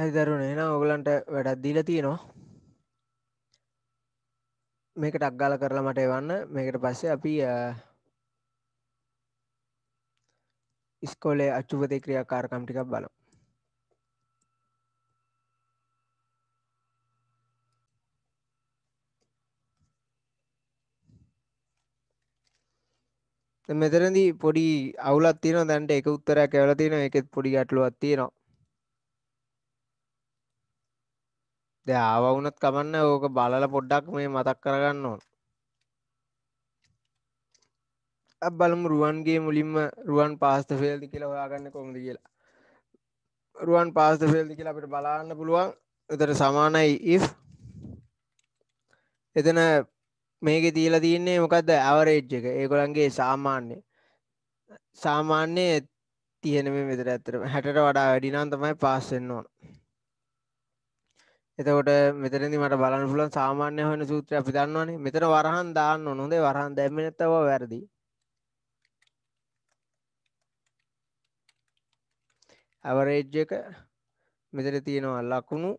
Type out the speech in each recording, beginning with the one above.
ඇයි දරුණ එන ඔගලන්ට වැඩත් දීල තියෙනවා මේක ටක්ගාල කරලා මට එවන්න මේකට පස්සේ අපි ඉස්කෝලේ අච්චුපතේ ක්‍රියාකාරකම් ටිකක් බලමු මෙතරදි පොඩි අවුලත් තියෙන දැන්ට එක උත්තරයක් ඇවල තියෙන එකෙත් පොඩි ගැටලුවත් තියෙනවා ද ආව වුනත් කමන්න ඕක බලල පොඩ්ඩක් මේ මතක් කරගන්න ඕන බලමු රුවන්ගේ මුලින්ම රුවන් පාස්ත ෆෙල්දි කියලා ඔයාගන්න කොමද කියලා රුවන් පාස්ත ෆෙල්දි කියලා අපට බලාන්න පුළුවන් එතට සමානයි ඉ එතන මේක තියලා තියන්නේ මොකක්ද ඇවරේජ් එක ඒකොළන්ගේ සාමාන්‍ය සාමාන්‍යය තියෙන මෙතර ඇතරම හැට වඩා වැඩිනාන් තමයි පාස්සෙන්න්න ඕන එතකොට මෙතරදි මට බලන්න පුලන් සාමාන්‍ය හොන සූත්‍ර අපි දන්නවනේ මෙතන වරහන් දාන්න නොදේ වරහන් දැම්ම නැත්තව වැරදි ඇවරේජ් එක මෙතර තියෙනවා ලකුණු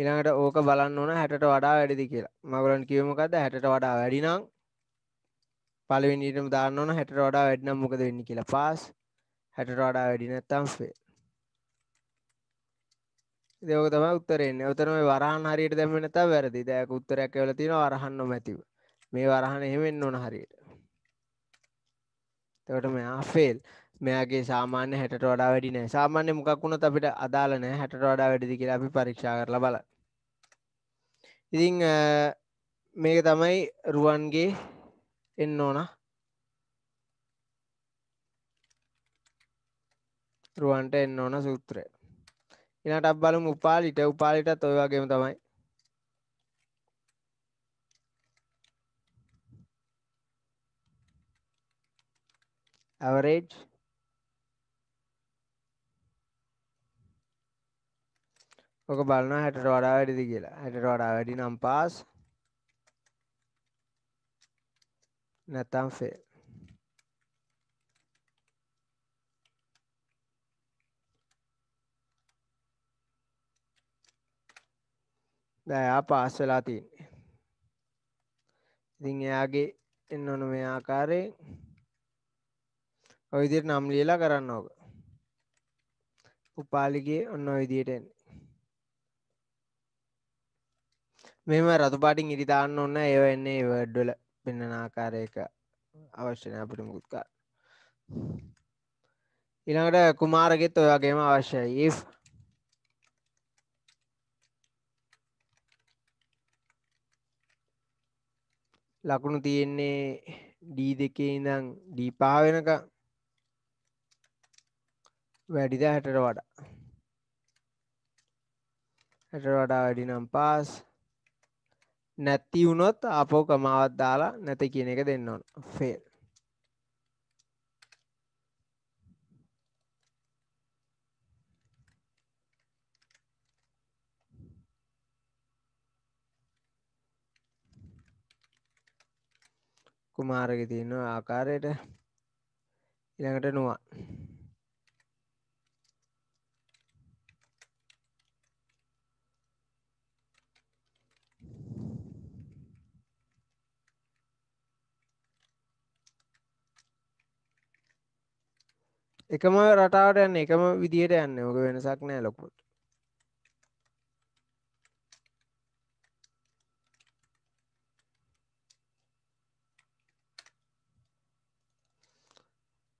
ඉළඟට ඕක බලන්න ඕන හැට වඩා වැඩිදි කියලා මගලන් කිවමකද හැට වඩා වැඩිනම් පලවිනිටම දාන්න ඕන හැට වඩා වැඩනම් මොකද වෙන්න කියලා පාස් හැට වඩා වැඩි නැත්තම් ෆේ දෙවක තම උත්තරෙන්නේ ඔතනම වරහන් හරියට දැම නත වැරදි දෑක උත්තරයක් වෙල තින වරහන්න මැතිව මේ වරහන එහෙමෙන් ඕන හරියට තවට මෙයා ෆෙල් මෙයාගේ සාමාන්‍ය හැට වඩා වැඩි නෑ සාමාන්‍ය මොකක් වුණොත් අපිට අදාළ නෑ හැට වඩා වැඩිදි කියලා අපි පරීක්ෂා කරලා බල ඉතින් මේක තමයි රුවන්ගේ එන්න ඕන රුවන්ට එන්න ඕන සූත්‍රය ඊළඟට අපි බලමු උපාලිට උපාලිටත් ওই වගේම තමයි average ඔක බලනවා 60ට වඩා වැඩිද කියලා 60ට වඩා වැඩි නම් pass නැත්නම් fail දැන් එයා පාස් වෙලා තියෙන්නේ. ඉතින් එයාගේ එන්න ඕන මේ ආකාරයෙන් ඔය විදිහට නම් ලියලා කරන්න ඕක. උපාලිගේ ඔන්න ඔය විදිහට එන්නේ. මෙම රතු පාටින් ඉරි දාන්න ඔන්න ඒව එන්නේ වර්ඩ් වල පෙන්වන ආකාරයක අවශ්‍ය නැහැ අපිට මුකුත් කරන්න. ඊළඟට කුමාරගෙත් ඔය වගේම අවශ්‍යයි. if ලකුණු තියෙන්නේ ඩී දෙකේ ඉඳං ඩීපා වෙනක වැඩිද හැටට වඩා හැට වඩා වැඩි නම් පාස් නැත්ති වුණොත් අපෝ කමාවත් දාලා නැත කියන එක දෙන්න ඕන ෆෙල් කුමාරග තියෙන ආකාරයට ඉළඟට නුවන් එකම රටාවට යන්න එකම විදිහයට යන්න ඕක වෙනසක් නෑ ලොකුට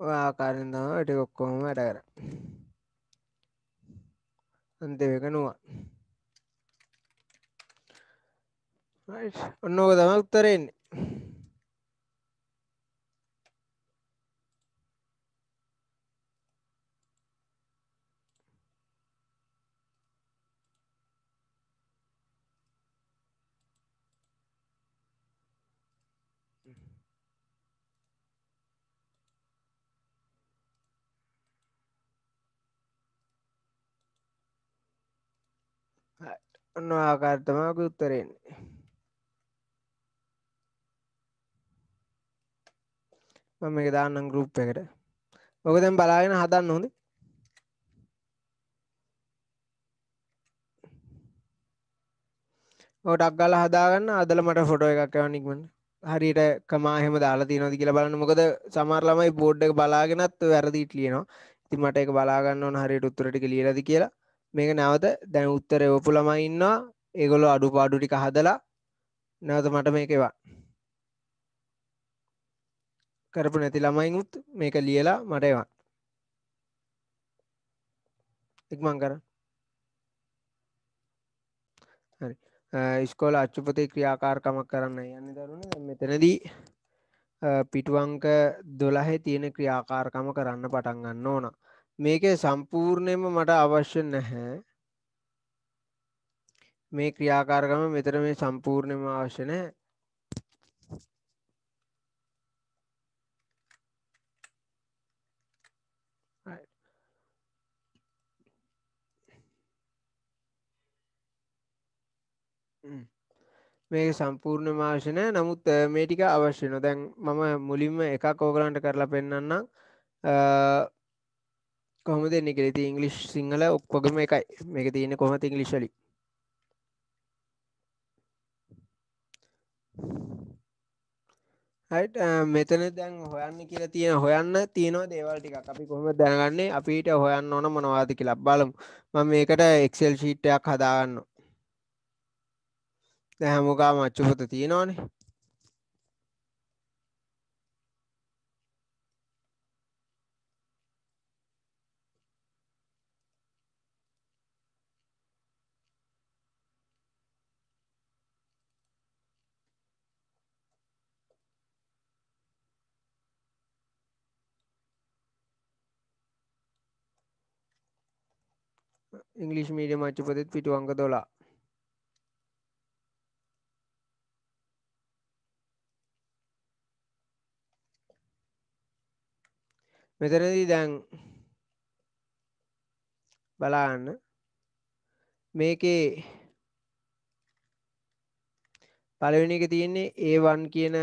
ඔය ආකාරයෙන් තමයි ටික ඔක්කොම වැඩ කරන්නේ. අන්තිම එක නුවන්. right ඔන්න ඕක තමයි උත්තරේ එන්නේ. ඔන්න ආකාර්තමාක උත්තරෙන්නේ මම එක දාන්නම් ගරුප් එකට ඔක දැන් බලාගෙන හදන්න හොඳ ටක් ගල හදාගන්න අදල මට ෆොටෝ එකක් එවනික්මන්න හරිට කමාහෙම දාලා තියනොද කියලා බලන්න මොකද සමරලමයි බෝඩ් එක බලාගෙනත් වැරදිට ලියනවා ඉති මට එක බලාගන්න ඕන හරියට උත්තරට ලියලද කියලා මේක නැවත දැන් උත්තර එවපු ළමයි ඉන්නවා ඒගොල්ලෝ අඩුපාඩු ටික හදලා නැවත මට මේක එවන්න කරපු නැති ළමයිනුත් මේක ලියලා මට එවන්න ඉක්මන් කරන්න හරි ඉස්කෝල අච්චුපතේ ක්‍රියාකාරකමක් කරන්න යන්න දරුණ මෙතනදී පිටුවංක දොළහේ තියෙන ක්‍රියාකාරකම කරන්න පටන් ගන්න ඕනා මේක සම්පූර්ණයම මට අවශ්‍ය නැහැ මේ ක්‍රියාකාරකම මෙතර මේ සම්පූර්ණයම අවශ්‍ය නැහැ මේක සම්පූර්ණ මාශනය නමුත් මේ ටික අවශ්‍යන දැන් මම මුලින්ම එකක් ඕගලන්ට කරලා පෙන්න්නම් කොහොම දෙන්න කෙ ති ඉංගලිස් සිංහල ඔක්කොගම එකයි මේක තියෙන කොහොම ඉංගලිශලි මෙතන දැන් හොයන්න කියලා තියෙන හොයන්න තියෙනවා දේවල් ටිකක් අපි කොහොම දැනගන්නේ අපිට හොයන්න ඕන මොනවාද කියලා බලමු මම මේකට එක්සෙල් ෂීට් එකක් හදාගන්න දැහැමුකා මච්චුපත තියෙනවානේ ඉංගලිෂ් මීඩියම් අච්චුපතෙත් පිටු අංක 12 මෙතනදී දැන් බලන්න මේකේ පළවෙනි එක තියෙන්නේ A1 කියන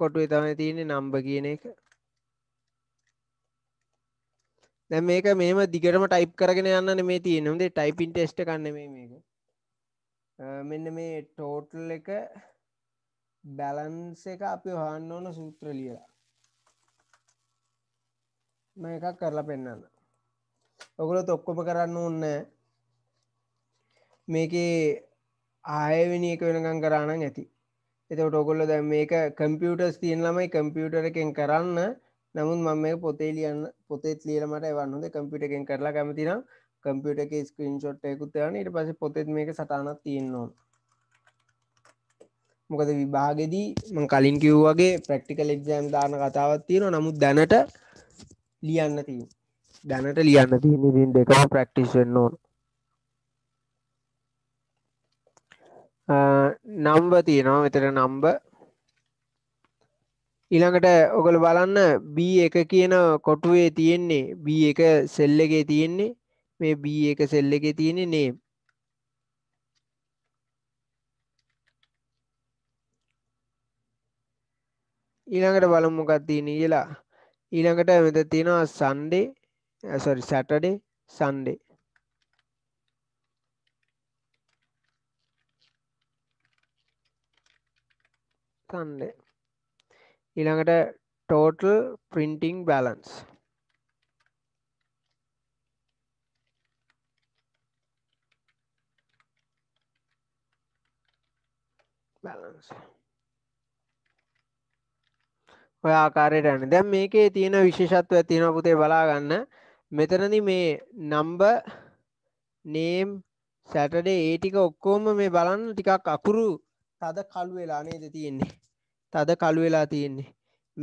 කොටුවේ තමයි තියෙන්නේ නම්බ කියන එක දැ මේක මේම දිගටම ටයිප් කරගෙන යන්න මේ තියෙනම්ද ටයිපින් ටෙස්ට කන්න මේ මේක මෙන්න මේ ටෝටල් එක බැලන්ස එක අපි හන්න ඕන සූත්‍ර ලියලා මේ එකක් කරලා පෙන්න්න ඔකුල තොක්කොම කරන්න ඕන්න මේකේ ආයවෙනි එක වෙනකං කරන්න ඇති එතට ඔකොල්ල දැ මේක කම්පියුටර්ස් තියෙන ළමයි කම්පියුටර එකෙන් කරන්න නමුත් මම මේ පොතේ ලියන්න පොතෙත් ලියලමට එවන්නද කම්පිටකෙන් කරලා කැමතින කම්පියට එක ස්ක්‍රීන් ෂොට්යකුත්තයන ඉට පස පොතෙත් මේක සටනක් තියෙන්නවා මොකද විභාගෙදී මං කලින් කිව්වගේ ප්‍රක්ටිකල් එක්ෂෑම් දාන කතාවත් තියෙන නමුත් දැනට ලියන්න තිය දැනට ලියන්න තියනිදින් දෙකම ප්‍රක්ටිස්ෙන් ඕන නම්බ තියෙනවා මෙතර නම්බ ඉළඟට ඔගොල බලන්න B එක කියන කොටුවේ තියෙන්නේ B එක සෙල්ල එකේ තියෙන්නේ මේ B එක සෙල්ල එකේ තියෙන්නේ නේ ඊළඟට බලමු මොකක් තියෙන කියලා ඊළඟට මෙතන තියෙනවා Sunday sorry Saturday Sunday Sunday ඊළඟට total printing balance balance ඔය ආකාරයට යන දැන් මේකේ තියෙන විශේෂත්වයක් තියෙනවා පුතේ බලා ගන්න මෙතනදී මේ number name saturday ඒ ටික ඔක්කොම මේ බලන්න ටිකක් අකුරු තද කළු වෙලා නේද තියෙන්නේ තද කළු වෙලා තියෙන්නේ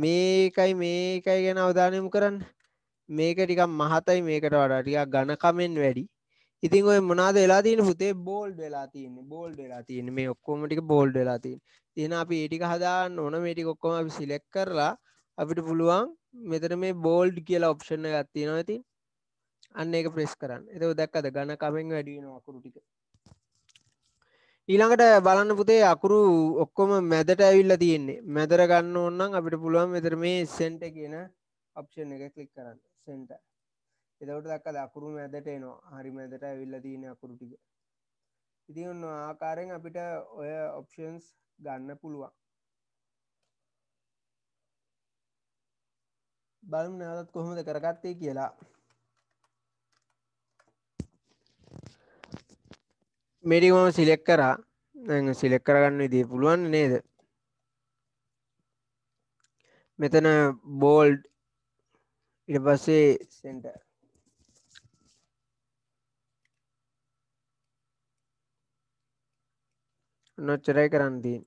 මේකයි මේකයි ගැන අවධානයමු කරන්න මේක ටිකක් මහතයි මේකට වඩා ටිකක් ගණකමෙන් වැඩි ඉතින් ඔය මොනාද වෙලා තියෙන පුතේ බෝල්ඩ් වෙලා තියෙන්නේ බෝල්ඩ් වෙලා තියෙන්නේ මේ ඔක්කොම ටික බෝල්ඩ් වෙලා තියෙන්නේ තියෙන අපි ඒ ටික හදාන්න ඕන මේ ටික ඔක්කොම අපි සිලෙක්ට් කරලා අපිට පුළුවන් මෙතන මේ බෝල්ඩ් කියලා ඔප්ෂන් එකක් තියෙනවා ඉතින් අන්න ඒක ප්‍රෙස් කරන්න එතකොට දැක්කද ඝන කමෙන් වැඩි වෙනවා අකුරු ටික ඊළඟට බලන්න පුතේ අකුරු ඔක්කොම මැදට ඇවිල්ලා තියෙන්නේ මැදර ගන්න ඕන්නම් අපිට පුළුවන් මෙතර මේ සෙන්ට කියන අප්ෂන් එක කලික් කරන්න සෙන්ට එතවට දක්කද අකුරු මැදට එනවා හරි මැදට ඇවිල්ලා තියෙන අකුරු ටික ඉති ඔන්න ආකාරයෙන් අපිට ඔය ඔප්ෂන්ස් ගන්න පුළුවන් බලම් නැවතත් කොහොමද කරගත්තේ කියලා මේටිකම සිලෙක් කරා සිලෙක් කරගන්න ඉදී පුළුවන් නේද මෙතන බෝල්ඩ් ඉට පස්සේ සෙන්ට නොච්චරයි කරන්තිී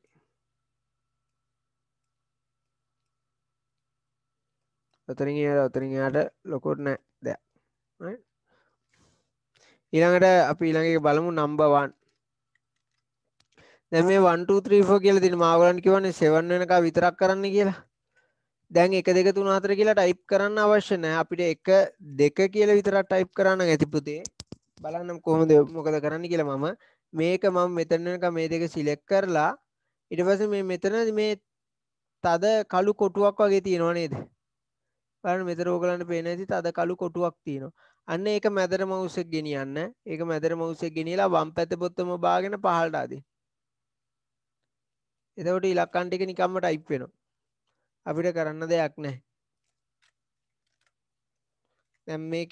අතරින් අතරින් යාට ලොකොත් නෑ දෙයක් ඊළඟට අපි ඊළඟ බලමු නම්බවන් දැ මේ වන්ටූත්‍රීෝ කියල තින මාවලන් කිවන්නේ සෙවන් වෙනක විතරක් කරන්න කියලා දැන් එක දෙක තුන අතර කියලා ටයිප් කරන්න අවශ්‍යනෑ අපිට එක දෙක කියල විතරක් ටයිප් කරන්න ඇතිපුතේ බලන්නම් කොහොමද මොකද කරන්න කියලා මම මේක මම මෙතනක මේ දෙක සිලෙක් කරලා ඉට පස මේ මෙතන මේ තද කලු කොටුවක් වගේ තියෙනවා නේද බලන්න මෙතර ඕගලන්න පේන ඇති තද කලු කොටුවක් තියෙනවා අන්න ඒක මැදර මවුසෙක් ගෙනියන්න ඒක මැදර මවුසෙක් ගෙනලා වම් පැත පොත්තම බාගෙන පහල්ටාද එතකොට ඉලක්කන්ටික නිකම්මට අයිප් වෙනවා අපිට කරන්න දෙයක් නෑ දැම් මේක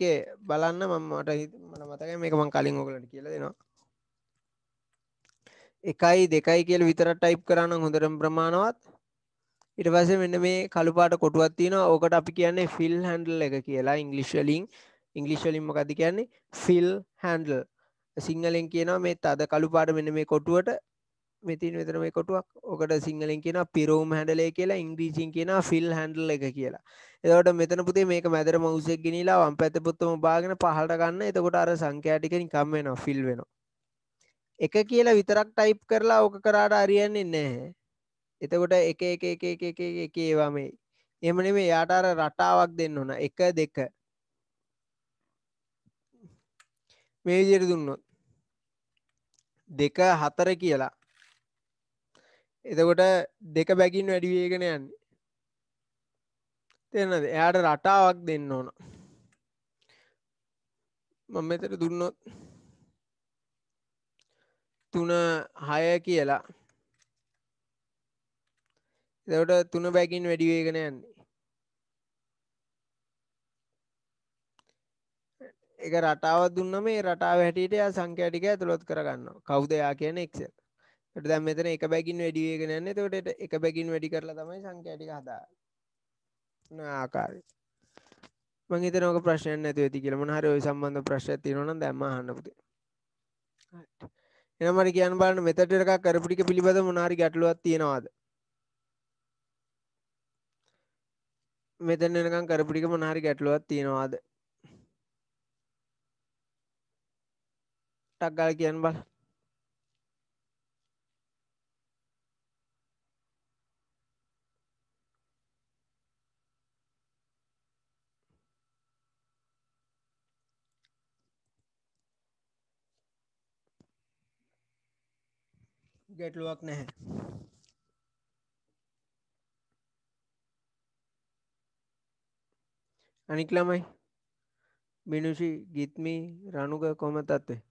බලන්න මමට මන මතක මේක මං කලින් ඕකලට කියල දෙනවා එකයි දෙකයි කියල විතරට ටයිප් කරන්න හොඳරම් ප්‍රමාණවත් ඉට පස මෙන්න මේ කළුපාට කොටුවත් තියෙනවා ඕකට අපි කියන්නේ ෆිල් හැන්ඩල් එක කියලා ඉංගලිශලින් ඉංගලිශ්වලින්ම කති කියන්නේ ෆිල් හැන්ඩල් සිංහලෙන් කියනවා මේ අද කළුපාට මෙන මේ කොටුවට මෙතින් විතර මේ කොටුවක් ඕකට සිංහලෙන් කියන පිරෝම් හැඩලේ කියලා ඉංග්‍රීසින් කියන ෆිල් හැන්ඩල් එක කියලා එතවට මෙතන පුතේ මේක මැදර මවසෙක් ගෙනලා වම් පැත පුත්තම බාගෙන පහට ගන්න එතකොට අර සංඛ්‍යාටිකින් කම් වෙන ෆිල් වෙන එක කියලා විතරක් ටයිප් කරලා ඕක කරාට අරියන්නේ නැහැ එතකොට එක එක එක එක එක එක ඒවා මේ එමන මේ යාට අර රටාවක් දෙන්න ඕන එක දෙක මේ විදියට දුන්නොත් දෙක හතර කියලා එතකොට දෙක බැගින් වැඩි වේගෙන යන්නේ තෙන්නද එයාට රටාවක් දෙන්න ඕන මම මෙතර දුන්නොත් තුන හය කියලා එතකොට තුන බැගින් වැඩි වේගෙන යන්නේ එක රටාව දුන්න මේ රටාව හැටියට යා සංඛ්‍යා ටික ඇතුළත් කරගන්නවා. කවුද යා කියන්නේ එක්සෙල්. ඒකට දැන් මෙතන එක බැගින් වැඩි වෙගෙන යන්නේ. එතකොට එක බැගින් වැඩි කරලා තමයි සංඛ්‍යා ටික හදාගන්නේ. නා ආකාරය. මම හිතනවා ඔක ප්‍රශ්නයක් නැතුව ඇති කියලා. මොන හරි ওই සම්බන්ධ ප්‍රශ්නයක් තියෙනවා නම් දැන් මම අහන්න පුතේ. හරි. එහෙනම් මට කියන්න බලන්න මෙතට එකක් කරපු ටික පිළිබඳව මොන හරි ගැටලුවක් තියෙනවද? මෙතන එනකම් කරපු ටික මොන හරි ගැටලුවක් තියෙනවද? tagal gian bal gate lock ने है अनिकला माई मीनूषी गीतमी रानू का कोमत आते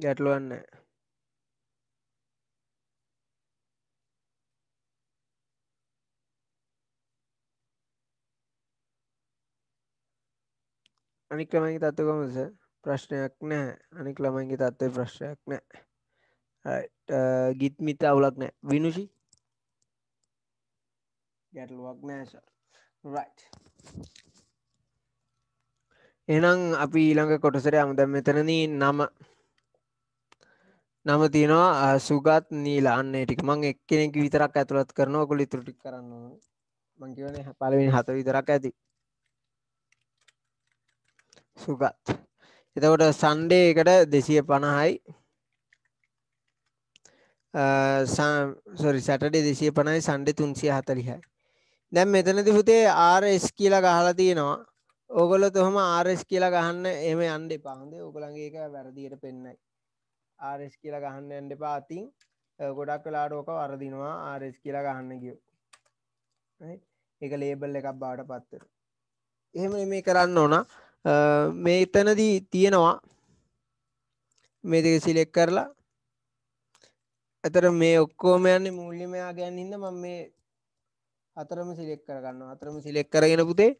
ගැටලුවන්න අනික් ළමයිගේ තත්ත්වකමස ප්‍රශ්නයක් නෑ අනික් ළමයිගේ තත්ත්වය ප්‍රශ්නයක් නෑ uh, ගිත් මිත අවුලක් නෑ විනුෂි ගැටලුවක් නෑස එනම් අපි ඊළඟ කොටසර අමුදම් මෙතනදී නම නම තියෙනවා සුගත් නීලාන්නේ ටික මං එක්කෙනෙක් විතරක් ඇතුළත් කරනවා ඔයගොල්ලෝ ඉතුරු ටික කරන්න ඕන මං කියවනේ පළවෙනි හත විතරක් ඇති සුගත් එතකොට සන්ඩේ එකට 250යි සෝරි සැටර්ඩේ 250යි සන්ඩේ 340යි දැන් මෙතනදී පුතේ RS කියලා ගහලා තියෙනවා ඕගොල්ලෝ තොහම RS කියලා ගහන්න එහෙම යන්න එපා හොඳේ ඕගොල්ලන්ගේ එක වැරදියට පෙන්නයි ආරෙස් කියලා ගහන්න ඇන්ඩ පාතින් ගොඩක් කලාඩෝක වරදිනවා ආරෙස් කියලා ගහන්න ගිය එක ලේබල් එකක් බාට පත්තර එහෙම මේ කරන්න ඕන මේ එතනදී තියෙනවා මේ දෙක සිලෙක් කරලා ඇතර මේ ඔක්කෝම යන්නේ මුල්ලිමයා ගැන්න ඉන්න ම මේ අතරම සිලෙක් කරගන්න අතරම සිලෙක් කරගෙන පුතේ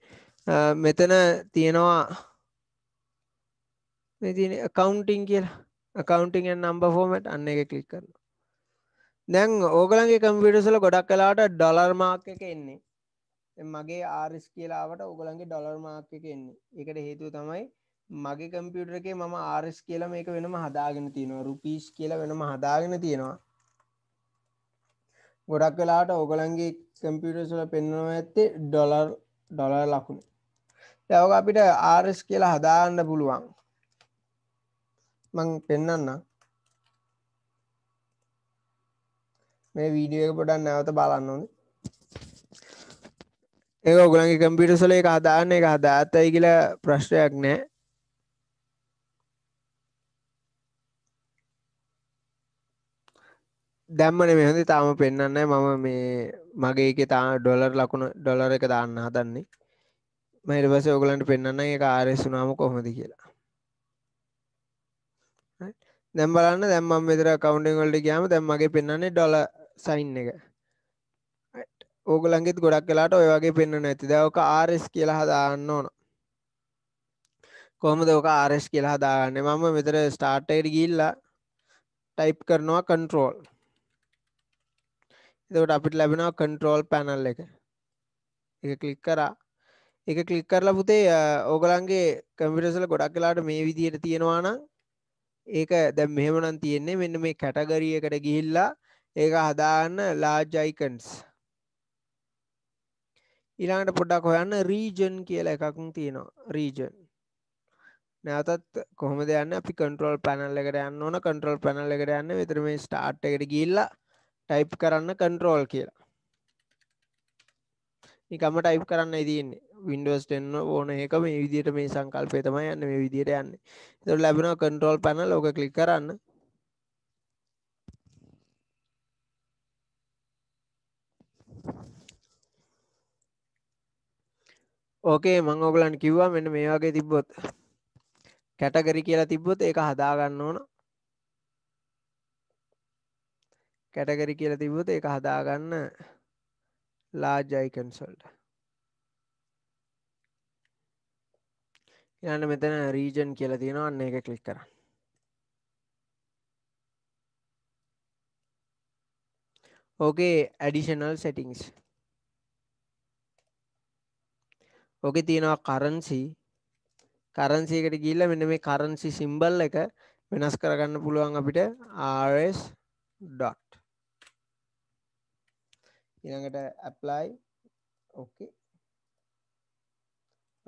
මෙතන තියෙනවා කවුන්ටිං කියලා accounting and number format අන්න එක ක්ලික් කරනවා. දැන් ඕගලන්ගේ කම්පියුටර්ස් වල ගොඩක් වෙලාවට ඩොලර් මාක් එක එන්නේ. දැන් මගේ RS කියලා ආවට ඕගලන්ගේ ඩොලර් මාක් එක එන්නේ. ඒකට හේතුව තමයි මගේ කම්පියුටර් එකේ මම RS කියලා මේක වෙනම හදාගෙන තියෙනවා. රුපීස් කියලා වෙනම හදාගෙන තියෙනවා. ගොඩක් වෙලාට ඕගලන්ගේ කම්පියුටර්ස් වල පෙන්වනවා ඇත්තේ ඩොලර් ඩොලර් ලකුණු. දැන් ඔක අපිට RS කියලා හදාගන්න පුළුවන්. මං පෙන්න්න මේ වීඩියෝ එක පොඩන් නැවත බලන්න ඕද ඒක ඔගුලන්ගේ කම්පිට සොල එක හදාන්න එක හදාත්තයි කියලා ප්‍රශ්ටයක් නෑ දැම්මන මෙහොඳේ තාම පෙන්න්නන්නේ මම මේ මගේ එක තා ඩොලර් ලකුණ ඩොලර එක දාන්න හදන්නේ මයිට පස ඔගලන්ට පෙන්න්න එක ආරෙස්සුනාම කොහොමද කියලා දැම් බලන්න දැම්ම මෙතර කවුන්ටෙන් වලට ගයාම දැම්මගේ පෙන්න්නේ ඩොල සයින් එක ඕගලන්ගෙත් ගොඩක් කලාට ඔය වගේ පෙන්න්න නැති දවක ආරෙස් කියලා හදාන්න ඕන කොහම දෝක ආරෙස් කියලා හදාගන්න මම මෙතර ස්ටාර්ටයට ගිල්ලා ටයිප් කරනවා කන්ට්‍රෝල් එතකට අපිට ලැබෙනවා කන්ට්‍රෝල් පැනල් එක එක කලික් කරා එක කලික් කරලා පුතේ ඕගලන්ගේ කම්පිටසල ගොඩක් කලාට මේ විදියට තියෙනවානම් ඒක දැම් මෙහෙමනම් තියෙන්නේ මෙන්න මේ කැටගරියකට ගිහිල්ලා ඒක හදාන්න ලාජයිකන්ස් ඊළඟට පොඩ්ඩක් හොයන්න රීජන් කියලා එකක් තියෙනවා රීජන් නැවතත් කොහොමද යන්න අපි කන්ට්‍රෝල් පැනල් එකට යන්න ඕන කන්ට්‍රෝල් පැනල් එකට යන්න විතර මේ ස්ටාර්ට් එකට ගිහිල්ලා ටයිප් කරන්න කන්ට්‍රෝල් කියලා නිකම්ම ටයිප් කරන්න තියෙන්නේ වින්ඩෝස් ටෙන්න ඕන එක මේ විදියට මේ සංකල්පය තමයි යන්න මේ විදියට යන්න තු ලැබෙන කන්ට්‍රෝල් පැන ලෝක කලික් කරන්න ඕකේ මං ඔගලන් කිව්වා මෙන්න මේ වගේ තිබ්බොත් කැටගරි කියලා තිබ්බොත් ඒක හදාගන්න ඕන කැටගරි කියලා තිබ්බොත් ඒක හදාගන්න ලාජයිකන්සල්ට යන්න මෙතන රීජන් කියලා තියෙනවා අන්න එක කලික් කරන්න ඕකේ ඇඩිෂනල් සෙටිංස් ඕකේ තියෙනවා කරන්සි කරන්සි එකට ගිහිල්ලා මෙන්න මේ කරන්සි සිම්බල් එක වෙනස් කරගන්න පුළුවන් අපිට RS dot ඊළඟට apply ඕකේ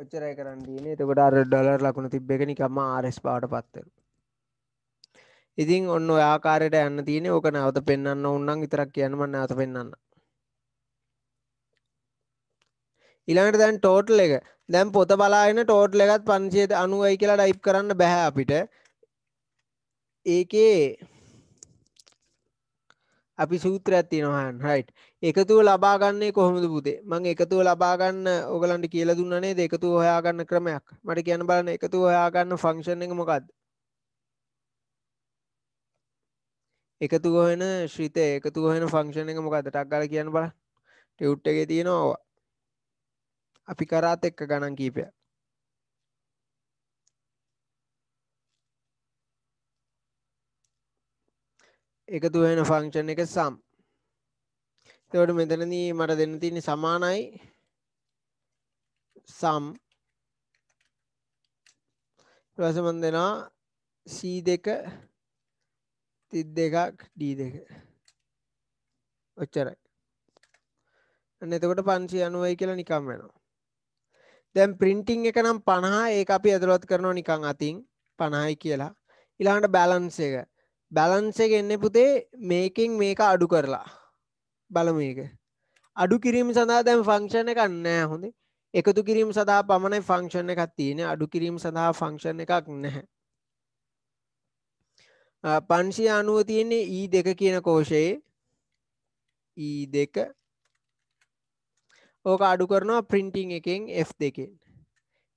ඔච්චරයි කරන්න දින එතකොට අර ඩොලර් ලකුණු තිබ්බ එක නිකම්ම ආරස් බවට පත්තර ඉතින් ඔන්න ඔයාකාරයට යන්න තියෙන ඕක නැවත පෙන්න්න ඔන්නන් විතරක් කියන්නම නැවත පෙන්න්න ඉළඟට දැන් ටෝටල් එක දැම් පොත බලාගෙන ටෝටල් එකත් පංචේත අනුවයි කියලා ඩයිප් කරන්න බැහැ අපිට ඒකේ අපි සූත්‍රයක් තියෙනවාන් හයිට් එකතුව ලබාගන්නේ කොහොමද පුදේ මං එකතුව ලබාගන්න ඔගලන්ට කියල දුන්නනේ දෙකතු හොයාගන්න ක්‍රමයක් මට කියන බලන එකතු හොයාගන්න ෆංක්ෂණ එක මොකක්ද එකතු හොෙන ශ්‍රිතය එකතු හොෙන ෆංක්ෂණ එක මොකද ටක්ගල කියන බල ටවුට් එක තියෙනවා අපි කරාත් එක්ක ගණන් කීපයක් එකතු වෙන ෆංක්ෂන් එක සම්. එතකොට මෙතනදී මට දෙන්න තියෙන්නේ සමානයි සම් ඊට පස්සේ මම දෙනවා C2 32ක් D2 ඔච්චරයි. අන්න එතකොට 590යි කියලා නිකන් වෙනවා. දැන් printing එක නම් 50 ඒක අපි ඇතුළත් කරනවා නිකන් අතින් 50යි කියලා. ඊළඟට balance එක බැලන්සේ එන්න පුතේ මේකින් මේක අඩු කරලා බලම එක අඩු කිරීම සඳහා දැම් ෆංක්ෂණ කන්නෑ හොඳ එකතු කිරීම සඳහා පමණයි ෆංක්ෂණ එකක් තියෙන අඩු කිරීම සඳහා ෆංක්ෂණ එකක් නැහැ පන්සිය අනුව තියෙන්නේ ඊ e දෙක කියන කෝෂයේ ඊ e දෙක ඕක අඩු කරනවා ප්‍රින්ටිං එකෙන් F දෙකෙන්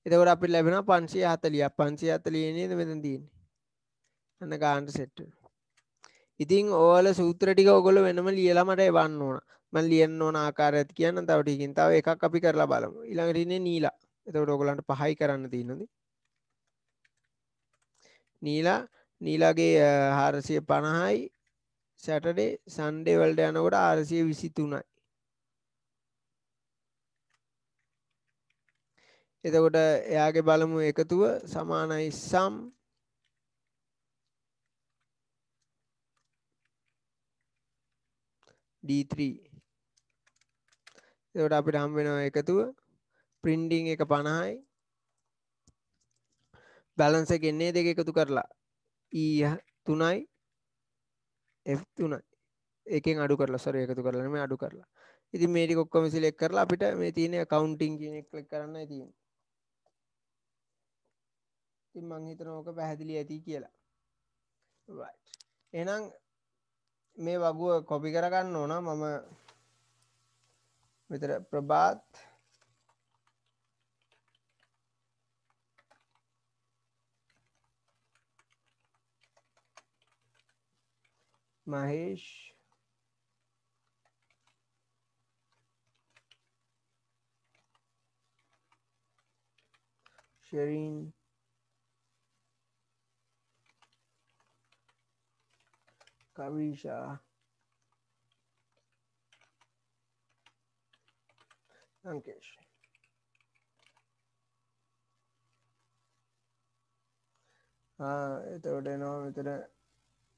එතකොට අපි ලැබෙන පන්සිය හතලිය පන්සිය අතලියනේද මෙතන තියන්නේ අන්න ගාන්ට සෙට්ට ඉතින් ඕල සූත්‍ර ටික ඔගොල වෙනම ලියලමට එවන්න ඕන මන් ලියන්න ඕන ආකාර ඇති කියන්න තවටිකින් තව එකක් අපි කරලා බලමු ඉළඟටින්නේ නීලා එතකට ඔගොලන්ට පහයි කරන්න තියනද නීලා නීලාගේ හාරසිය පණහයි සැටඩේ සන්ඩේවල්ඩ යනකොට ආරසිය විසි තුනයි එතකොට එයාගේ බලමු එකතුව සමානයි සම් D3 එතකොට අපිට හම් වෙනවා එකතුව printing එක 50යි balance එක එන්නේ දෙක එකතු කරලා E 3යි F 3යි එකෙන් අඩු කරලා sorry එකතු කරලා නෙමෙයි අඩු කරලා ඉතින් මේ ටික ඔක්කොම select කරලා අපිට මේ තියෙන accounting කියන එක click කරන්නයි තියෙන්නේ ඉතින් මං හිතනවා ඔක පැහැදිලි ඇති කියලා right එහෙනම් మే వగు కాపీ කර ගන්නోనా మమ వితర్ ప్రబాత్ మహేష్ శرین Carija. Dankeschön. එතවට එනවා මෙතර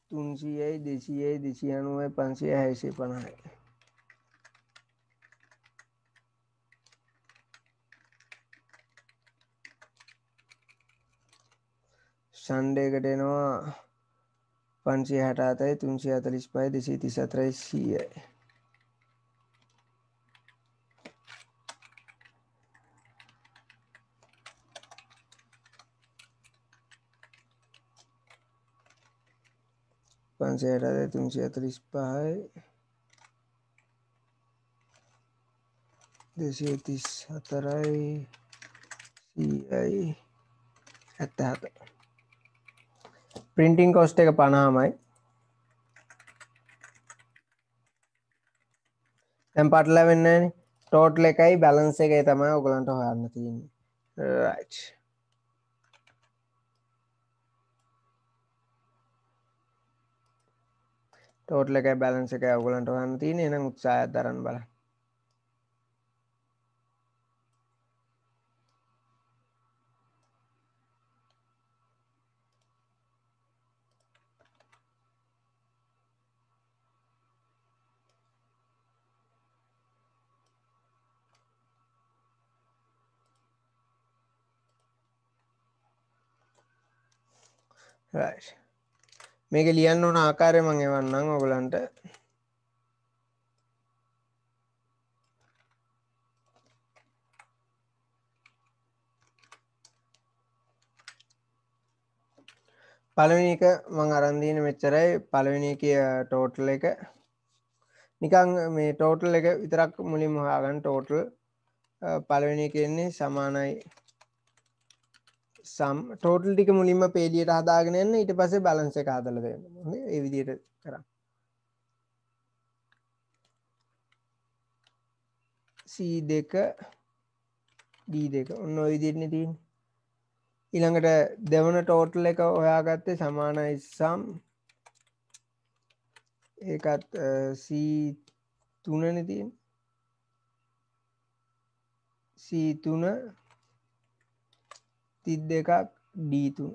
තුන්සියයි දෙසියයි දෙසි අනුවයි පන්සිය හැසේ පණහයි සන්ඩයකට එනවා पाँच से हटाता है तीन से अड़तालीस पाए जैसे तीस सत्रह सी है पाँच से हटाता है तीन से अड़तालीस पाए जैसे तीस सत्रह सी आई हत्या පින්ටිං කොස්ට එක පනාමයි තැම් පටල වෙන්න ටෝට්ල එකයි බැලන්ස එකයි තමයි ඔගලන්ට හොයන්න තියන්නේ රයි් ටෝට්ල එක බැලන්ස එක ඔගලන්ට හන්න තියන එන උත්සාහ දරන් බලන්න මේක ලියන්න ඕන ආකාරය මං එවන්නම් ඔගලන්ට පළවෙනි එක මං අරන්දීන මෙච්චරයි පළවෙනි එක ටෝටල් එක නිකං මේ ටෝටල් එක විතරක් මුලින් මහාගන් ටෝටල් පළවෙනි එක එන්නේ සමානයි සම් ටෝටල් ටික මුලින්ම පේලියට හදාගෙනන්න ඊට පසේ බලන්ස එක හදල දෙන්න එවිදියට කරන්න සී දෙක ඩී දෙක ඔන්න ඔයිදිරණ තින් ඉළඟට දෙවන ටෝටල් එක ඔයාගත්තේ සමානයි සම් ඒකත් සී තුනන තින් සී තුන තිත් දෙකක් ඩීතුන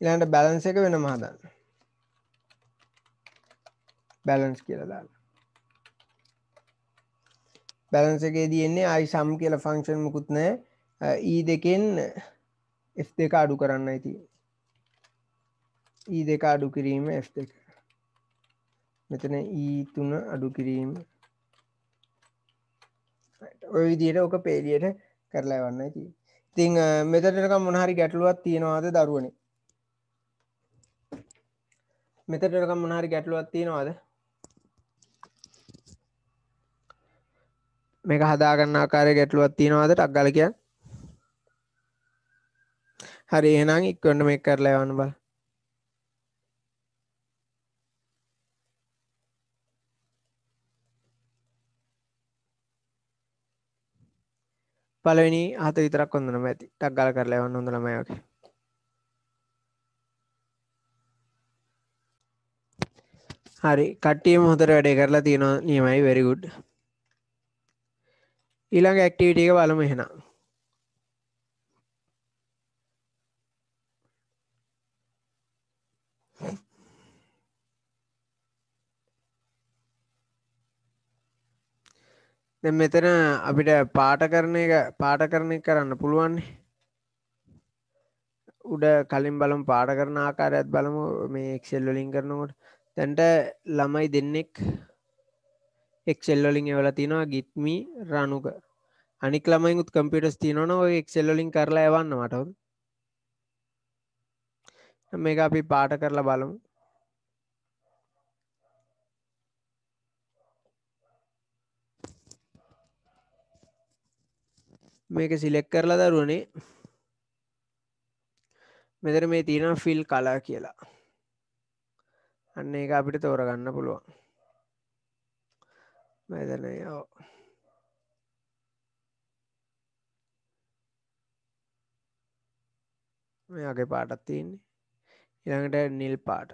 ඉලාට බැලන්ස එක වෙන මහදන්න බැලන්ස් කියලදාන්න බැලන්ස එකේ තියෙන්නේ අයි සම් කියල ෆංක්ෂන් මකුත් නෑ ඊ දෙකෙන් එස් දෙක අඩු කරන්න ඇති ඊ e දෙක අඩු කිරීම එස් දෙක මෙතන ඊ e තුන අඩු කිරීම ඔය විදියට ඕක පේලියට කරලා වන්න ති ඉතිං මෙතටක මොනහරි ගැටලුවත් තියෙනවාද දරුවනේ මෙතටක මොනහරි ගැටලුවත් තියෙනවාද මේක හදාගන්න ආකාරය ගැටලුවත් තියෙනවාද ටක්ගල කිය හරි එනම් ඉක්වන්න මේ කරලා යවන්න බල පලවෙනි හත විතරක් කොඳනම ඇති ටක් ගල් කරලා එවන්න හොඳ ළමයක හරි කට්ටියම හොතර වැඩේ කරලා තියෙනවා නියමයි වෙරිගුඩ් ඊළඟ ඇක්ටිවිටිය බලමු එහෙනම් දෙ මෙතන අපිට පාට කරන එක පාට කරන එක කරන්න පුළුවන්නේ උඩ කලින් බලම් පාට කරන ආකාරයත් බලමු මේ එක්සෙල්ලොලින් කරනකොට තැන්ට ළමයි දෙන්නෙක් එක්සෙල්ලොලින් එවල තිනවා ගිත්මි රණුක අනික් ළමයිකුත් කම්පිටස් තිනවන ඔය එක්සෙල්ලොලින් කරලා එවන්න මටව මේ අපි පාට කරලා බලමු මේක සිලෙක් කරලා දරුවනේ මෙතර මේ තියෙන ෆිල් කලා කියලා අන්න ඒක අපිට තෝරගන්න පුළුවන් මෙතන යෝ මේ අගේ පාටත් තියන්නේ ඉළඟට නිල් පාට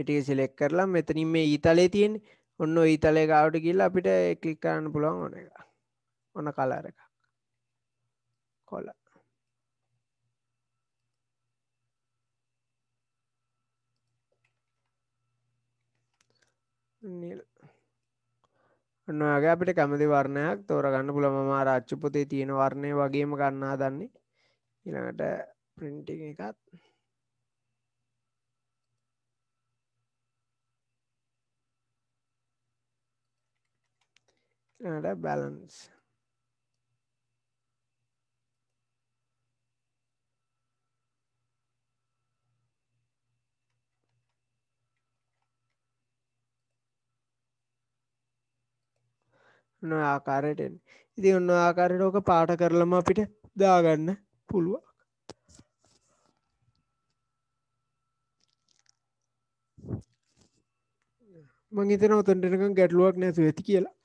එටිය සිලෙක් කරලා මෙතනින් මේ ඊතලේ තියෙන් ඔන්න ඊතලේ ගාවට කියල්ල අපිට එකලික් කරන්න පුළුවන් ඕන එක ඕන කලාර එක කොල නිල් ඔන්නවාගේ අපිට කැමති වර්ණයක් තෝරගන්න පුළම රාච්චුපොතේ තියෙන වර්ණය වගේම ගන්නා දන්නේ ඉළඟට ප්‍රින්ටි එකත් and a balance. නො ආකාරයට එන්න ඉති ඔන්න ආකාරයට ඕක පාට කරලම අපිට දාගන්න පුළුවන් මං හිතන ඔතන්ටනක ගැටලුවක් නැතු ඇති කියලා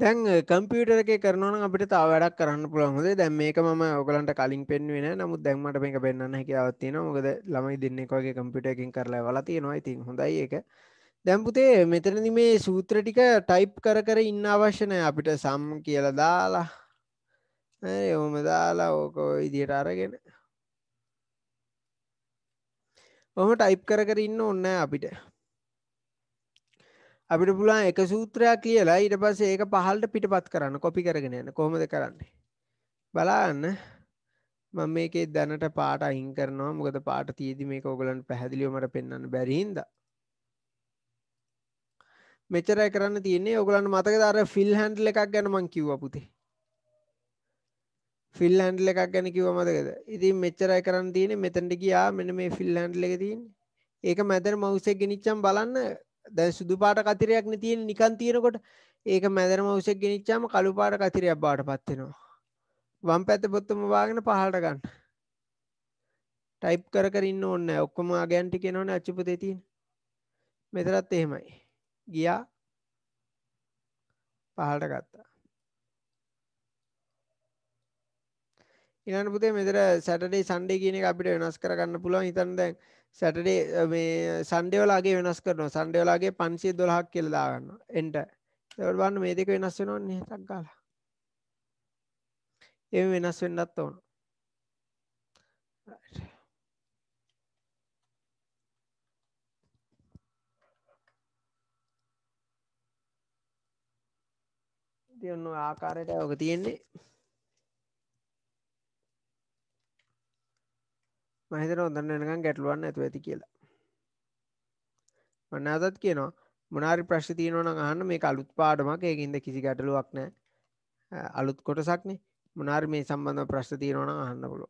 දැන් කම්පියුටර එක කරනවන අපිට තව වැඩක් කරන්න පුළන්හොද දැම් මේක ම ඔකලන්ට කලින් පෙන්වෙන නමුත් දැන්මට මේක පෙන්න්න හැකිවත්තින මොකද ළමයි දෙන්නෙක්වගේ කම්පිටකින් කරලා වලති නොයි තින් හොඳයි එක දැම්පුතේ මෙතනදි මේ සූත්‍ර ටික ටයිප් කර කර ඉන්න අවශ්‍යනය අපිට සම් කියල දාලා එවම දාලා ඕකෝ ඉදියට අරගෙන ඔහම ටයිප් කර කර ඉන්න ඔන්න අපිට අපිට පුළුවන් එක සූත්‍රයක් කියලා ඊට පස්සේ ඒක පහළට පිටපත් කරන්න කොපි කරගෙන යන්න කොහොමද කරන්නේ බලන්න මම මේකේ දැනට පාට අයින් කරනවා මොකද පාට තියේදි මේක ඔයගලන්ට පැහැදිලිව මට පෙන්වන්න බැරි හින්දා මෙච්චරයි කරන්න තියෙන්නේ ඔයගලන්ට මතකද අර ෆිල් හැන්ඩල් එකක් ගැන මං කිව්වා පුතේ ෆිල් හැන්ඩල එකක් ගැන කිව මතකද ඉතින් මෙච්චරයි කරන්න තියෙන මෙතැට ගියා මෙන මේ ෆිල් හැන්ඩල එක තින් ඒක මැතර මවසක් ගෙනනිච්චම් බලන්න දැන් සුදු පාට කතිරයක් තියෙන නිකන් තියෙනකොට ඒක මැදරම උසක් ගෙනනිච්චාම කළු පාට කතිරයක් බාට පත්වෙනවා වම් පැත පොත්තම වාගෙන පහලට ගන්න ටයිප් කර කරන්න ඔන්න ඔක්කොම ආගෑන්ටි කෙනවන අච්චිපතේ තියෙන මෙතරත් එහෙමයි ගියා පහලට ගත්තා ඉනන් පුතේ මෙතර සැටඩේ සන්ඩේ කියන අපිට වෙනස් කරගන්න පුළුවන් හිතන් දැන් සැටඩේ uh, මේ සන්ඩයෝලාගේ වෙනස් කරන සන්ඩයෝලාගේ පන්සිේ දොලහක් කෙල්දාගන්න එන්ට තවරබන්න මේ දෙක වෙනස් වෙනවා නහතක් ගාල එ වෙනස් වෙන්නත් ඕන තියන්න ආකාරයට ඔක තියෙන්නේ මහිතර ඔොදන්න එනකම් ගැටලුවන්න ඇතු ඇති කියලා මන්න අදත් කියනවා මොනාරි ප්‍රශ් තියනවන අහන්න මේ අලුත් පාඩමක් ඒකින්ද කිසි ගැටලුවක් නෑ අලුත් කොටසක්නේ මොනාර් මේ සම්බඳධ ප්‍රශ් තියනවන අහන්න පුලො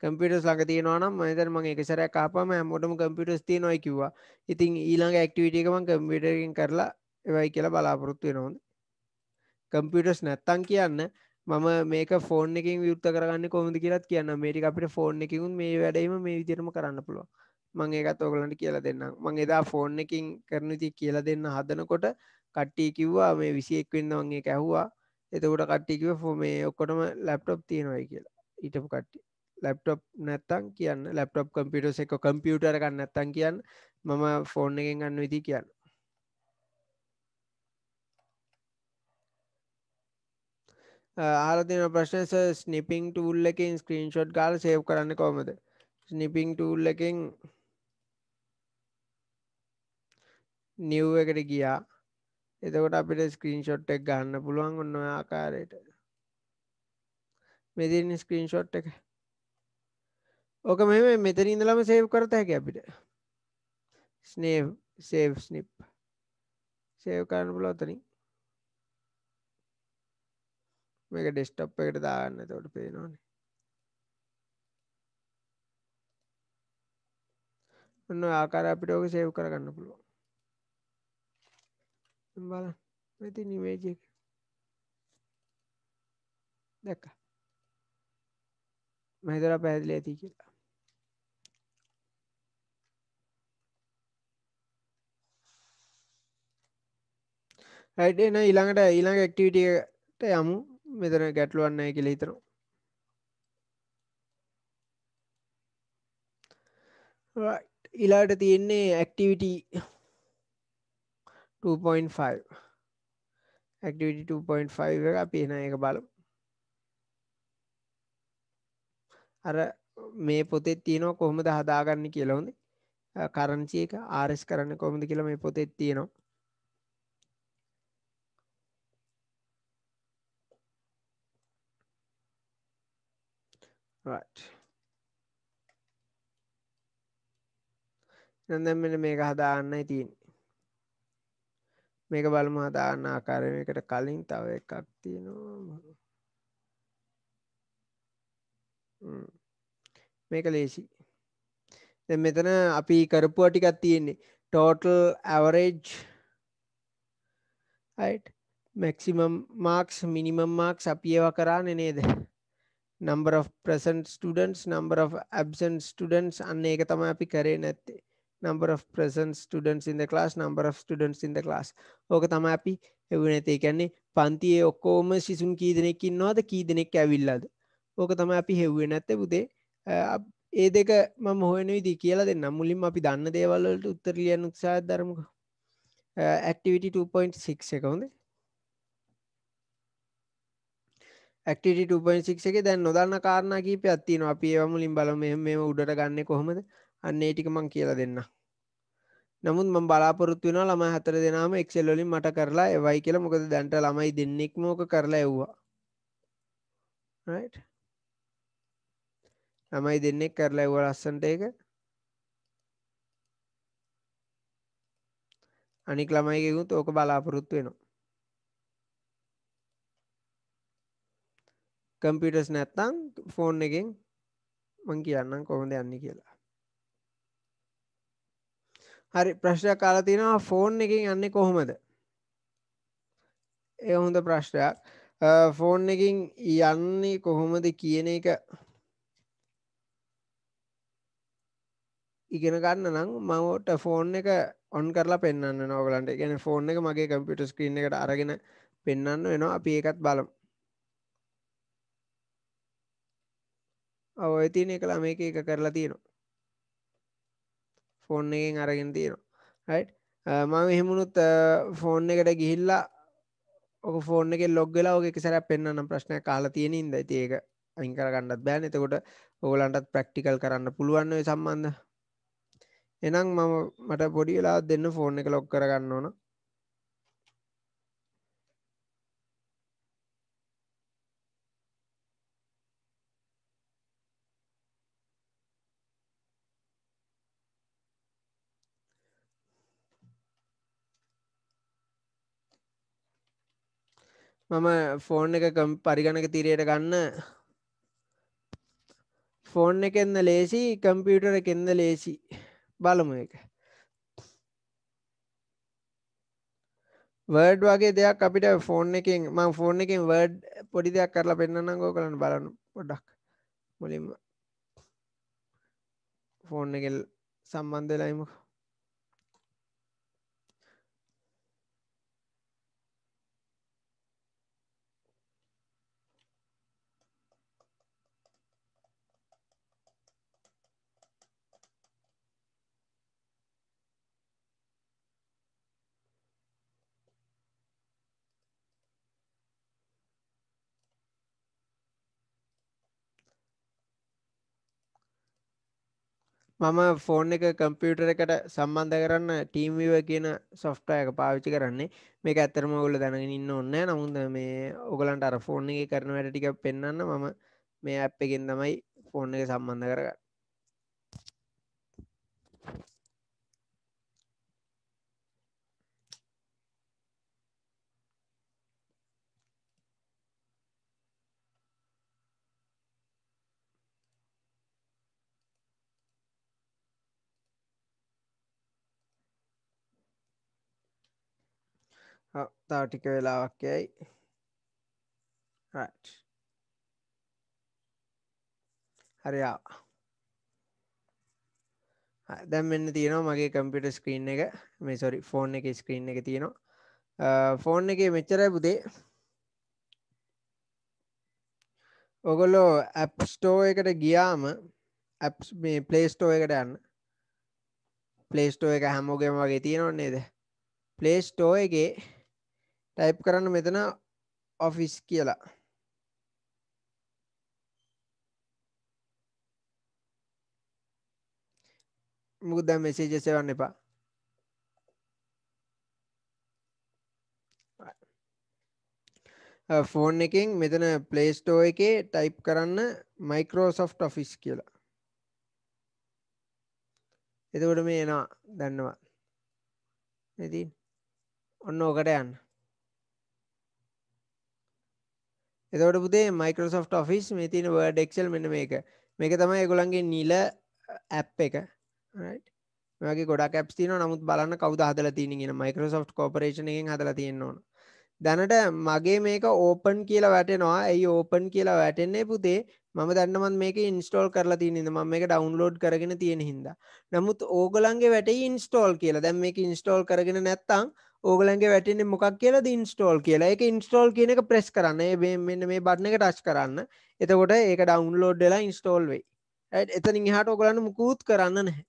කම්පිටස් ලඟ තියනවනම් මතර මං එකසර කාපම හැමෝටම කම්පිටස් තිය නොයි කිවවා ඉතින් ඊළඟ ඇක්ටිවිටියකම කම්පිටරකින් කරලා එවයි කියලා බලාපොරොත්තුවෙනොද කම්පිටස් නැත්තං කියන්න මම මේක ෆෝන් එකින් යුත්ත කරන්න කොමද කියලත් කියන්න මේටික අපිට ෆෝන් එකකුන් මේ වැඩීම මේ විදිරම කරන්න පුළුව මං ඒකත් ඕගලන්ට කියලා දෙන්න මං එදා ෆෝන් එකින් කරන ති කියලා දෙන්න හදනකොට කට්ටී කිව්වා මේ විසි එක්වෙන්න වගේ ඇහවා එතකොට කට්ටිකිව ෆෝ මේ ඔක්කොටම ලැප්ටොප් තියෙනවයි කියලා ඊටපු කට්ටි ලැප්ටොප් නැත්තං කියන්න ලැප්ටොප් කම්පිටස් එක කම්පියුටර ගන්න නැත්තං කියන්න මම ෆෝන් එකෙන් ගන්න විදි කියන්න ආරතින ප්‍රශ්නස ස්නිපිං ටූල් එකින් ස්ක්‍රීන්ෂොට් ගාල සේව් කරන්න කොමද ස්නිපිං ටූල් එකින් නිව් එකට ගියා එතකොට අපිට ස්ක්‍රීන්ෂොට් එක ගන්න පුළුවන් ඔන්න ආකාරයට මෙදින් ස්ක්‍රීන්ෂොට් එක ඕක මෙ මෙතන ඉඳලම සේව් කරත හැකි අපිට ස්නේව් සේව් ස්නිප් සේව් කරන්න පුළුව අතනින් මේක ඩෙස්ටප් එකට දාන්න තොට පේනවාන ඔන්න ආකාර අපිට ඕක සේව් කරගන්න පුළුවන් බල ඇති නිවේජ එක දැක්ක මෙතර පැදිල ඇති කියලා ඇයිට එන ඊළඟට ඊළඟ එක්ටිවිටියට යමු මෙතන ගැටලුවන්න කියල හිතරු ඉලාට තියෙන්නේ ඇක්ටිවිට 2.5 ඇක්ටිවිට 2.5 එක අපි එන එක බලමු අර මේ පොතේ තියෙනවා කොහොමද හදාගන්න කියලවුද කරංචි එක ආරෙස් කරන්න කොමද කියලා මේ පොතෙත් තියෙනවා right නැදැම් මෙට මේක හදාන්නයි තියන්නේ මේක බලම හදාන්න ආකාරයකට කලින් තව එකක් තියෙනවා මේක ලේසි මෙතන අපි කරපුුව ටිකත් තියෙන්නේ total average maximum marks minimum marks අපියව කරන්න නේද number of present students number of absent students අන්න ඒක තමයි අපි කරේ නැත්තේ number of present students in the class number of students in the class ඕක තමයි අපි එවුවේ නැත්තේ කියන්නේ පන්තියේ ඔක්කොම සිසුන් කී දෙනෙක් ඉන්නවද කී දෙනෙක් ඇවිල්ලාද ඕක තමයි අපි හෙව්වේ නැත්තේ පුතේ ඒ දෙක මම හොයන විදිහ කියලා දෙන්නම් මුලින්ම අපි දන්න දේවල් වලට උත්තර ලියන්න උත්සාහ දරමුකෝ activity 2.6 එක හොඳේ ඇක්ටිට 2.6 එක දැන් නොදන්න කාරණ කීපයක් තියෙන අපි ඒවා මුලින් බලමු මෙහෙම උඩට ගන්න කොහොමද අන්න ඒ ටික මම කියලා දෙන්න. නමුත් මම බලාපොරොත්තු වෙනවා ළමයි හතර දෙනාම Excel වලින් මට කරලා එවයි කියලා. මොකද දැන්ට ළමයි දෙන්නෙක්ම ඕක කරලා එව්වා. right ළමයි දෙන්නෙක් කරලා එව්වා ලස්සන්ට ඒක. අනික් ළමයිගෙකුත් ඕක බලාපොරොත්තු වෙනවා. කම්පිටස් නැත්තං ෆෝන් එකෙන් මං කියන්නම් කොහොඳ යන්න කියලා හරි ප්‍රශ්න කාලතිනවා ෆෝන් එකින් යන්න කොහොමද ඒ හොඳ ප්‍රශ්නයක් ෆෝන් එකින් යන්නේ කොහොමද කියන එක ඉගෙන ගන්න නම් මවට ෆෝන් එක ඔන් කරලා පෙන්න්න නොගලන්ට ගැන ෆෝන් එක මගේ කම්පිට ස්ක්‍රීන් එකට අරගෙන පෙන්න්න වෙනවා අපි ඒකත් බලමු ඔය තියන එක ළම එක එක කරලා තියෙනවා ෆෝන් එකෙන් අරගෙන තියෙනවා හයිට් මම එහෙමුණුත් ෆෝන් එකට ගිහිල්ලා ඔක ෆෝර්න එක ලොග්ගලා ෝක සැර පෙන්න්න ප්‍රශ්නය කාල තියෙන ඉද ඒක අයින් කරගන්නත් බෑන එතකොට ඕලන්ටත් ප්‍රක්ටිකල් කරන්න පුළුවන්ව සම්බන්ධ එනම් මම මට පොඩිලා දෙන්න ෆෝර්න එක ලොක් කරගන්න ඕන මම ෆෝන් එක පරිගණක තිරයට ගන්න ෆෝන් එක එන්න ලේසි කම්පියුටර එකෙන්ද ලේසි බලමු එක වර්ඩ් වගේ දෙයක් අපිට ෆෝන් එකෙන් මං ෆෝන් එකෙන් වර්ඩ් පොඩි දෙයක් කරලා පෙන්න්නන්නගෝ කරන්න බලන්න පොඩක් මුලින්ම ෆෝන් එක සම්බන්ධලායිමක මම ෆෝන් එක කම්පියුටර එකට සම්බන්ධ කරන්න ටීම්විව කියන සොෆ්ටය එක පාවිච්චි කරන්නේ මේක ඇත්තරම ඔගුල දැනගෙන ඉන්න ඔන්න නමුද මේ ඔගලන්ට අර ෆෝන් එක කරන වැට ටික පෙන්න්න මම මේ ඇප් එකෙන් තමයි ෆෝන් එක සම්බන්ධ කරග Oh, තා ටික වෙලාවක් යයි හරියා දැම් මෙන්න තියෙනවා මගේ කම්පිට ස්ක්‍රීන් එක මේ සොරි ෆෝන් එක ස්ක්‍රීන් එක තියෙනවා ෆෝන් uh, එක මෙච්චරයි පුදේ ඔගොලෝ ඇප්ස්ටෝ එකට ගියාම මේ පලේස්ටෝ එකට යන්න පලේස්ටෝ එක හැමෝගම වගේ තියෙනවන්නේද පලේස්ටෝ එකේ ටයිප් කරන්න මෙතන ඔෆිස් කියලා මුකුද මෙසේජ සෙවන්න එපා ෆෝන් එකින් මෙතන පලේස්ටෝ එකේ ටයිප් කරන්න මයිකරෝසොෆ් ෆිස් කියලා එතකොට මේ එනවා දන්නවා ඇති ඔන්න ඕකට යන්න එතවට පුදේ මයිකෝසොෆ්ට ෆිස් මේ තින ඩක්සල් මෙන මේක මේක තමයි ගොළන්ගේ නිල ඇප් එක මගේ ගොඩක් ඇප්තින නමුත් බලන්න කවද හදල තිනගෙන මයිකෝසොෆ් කෝපරේෂන එකෙන් හදල තියෙන්නවා දැනට මගේ මේක ඕපන් කියලා වැටෙනවා ඇයි ඕපන් කියලා වැටෙන්නේ පුතේ මම දන්නමත් මේක ඉන්ස්ටෝල් කරලා තියනෙද ම මේක ඩවන්ලෝඩ් කරගෙන තියෙන හිද නමුත් ඕගලන්ගේ වැට ඉන්ස්ටෝල් කියලා දැම් මේ ඉන්ස්ටෝල් කරගෙන නැත්තං ඕගලන්ගේ වැටන්නේ මොකක් කියලා ඉන්ස්ටෝල් කියලා එක ඉන්ස්ටෝල් කියන එක ප්‍රෙස් කරන්න මෙන්න මේ බටන එක ටච් කරන්න එතකොට ඒක ඩවන්ලෝඩ්ඩලා ඉන්ස්ටෝල් වෙයි එතනින් හට ඕගලන්න මුකුත් කරන්න නැහැ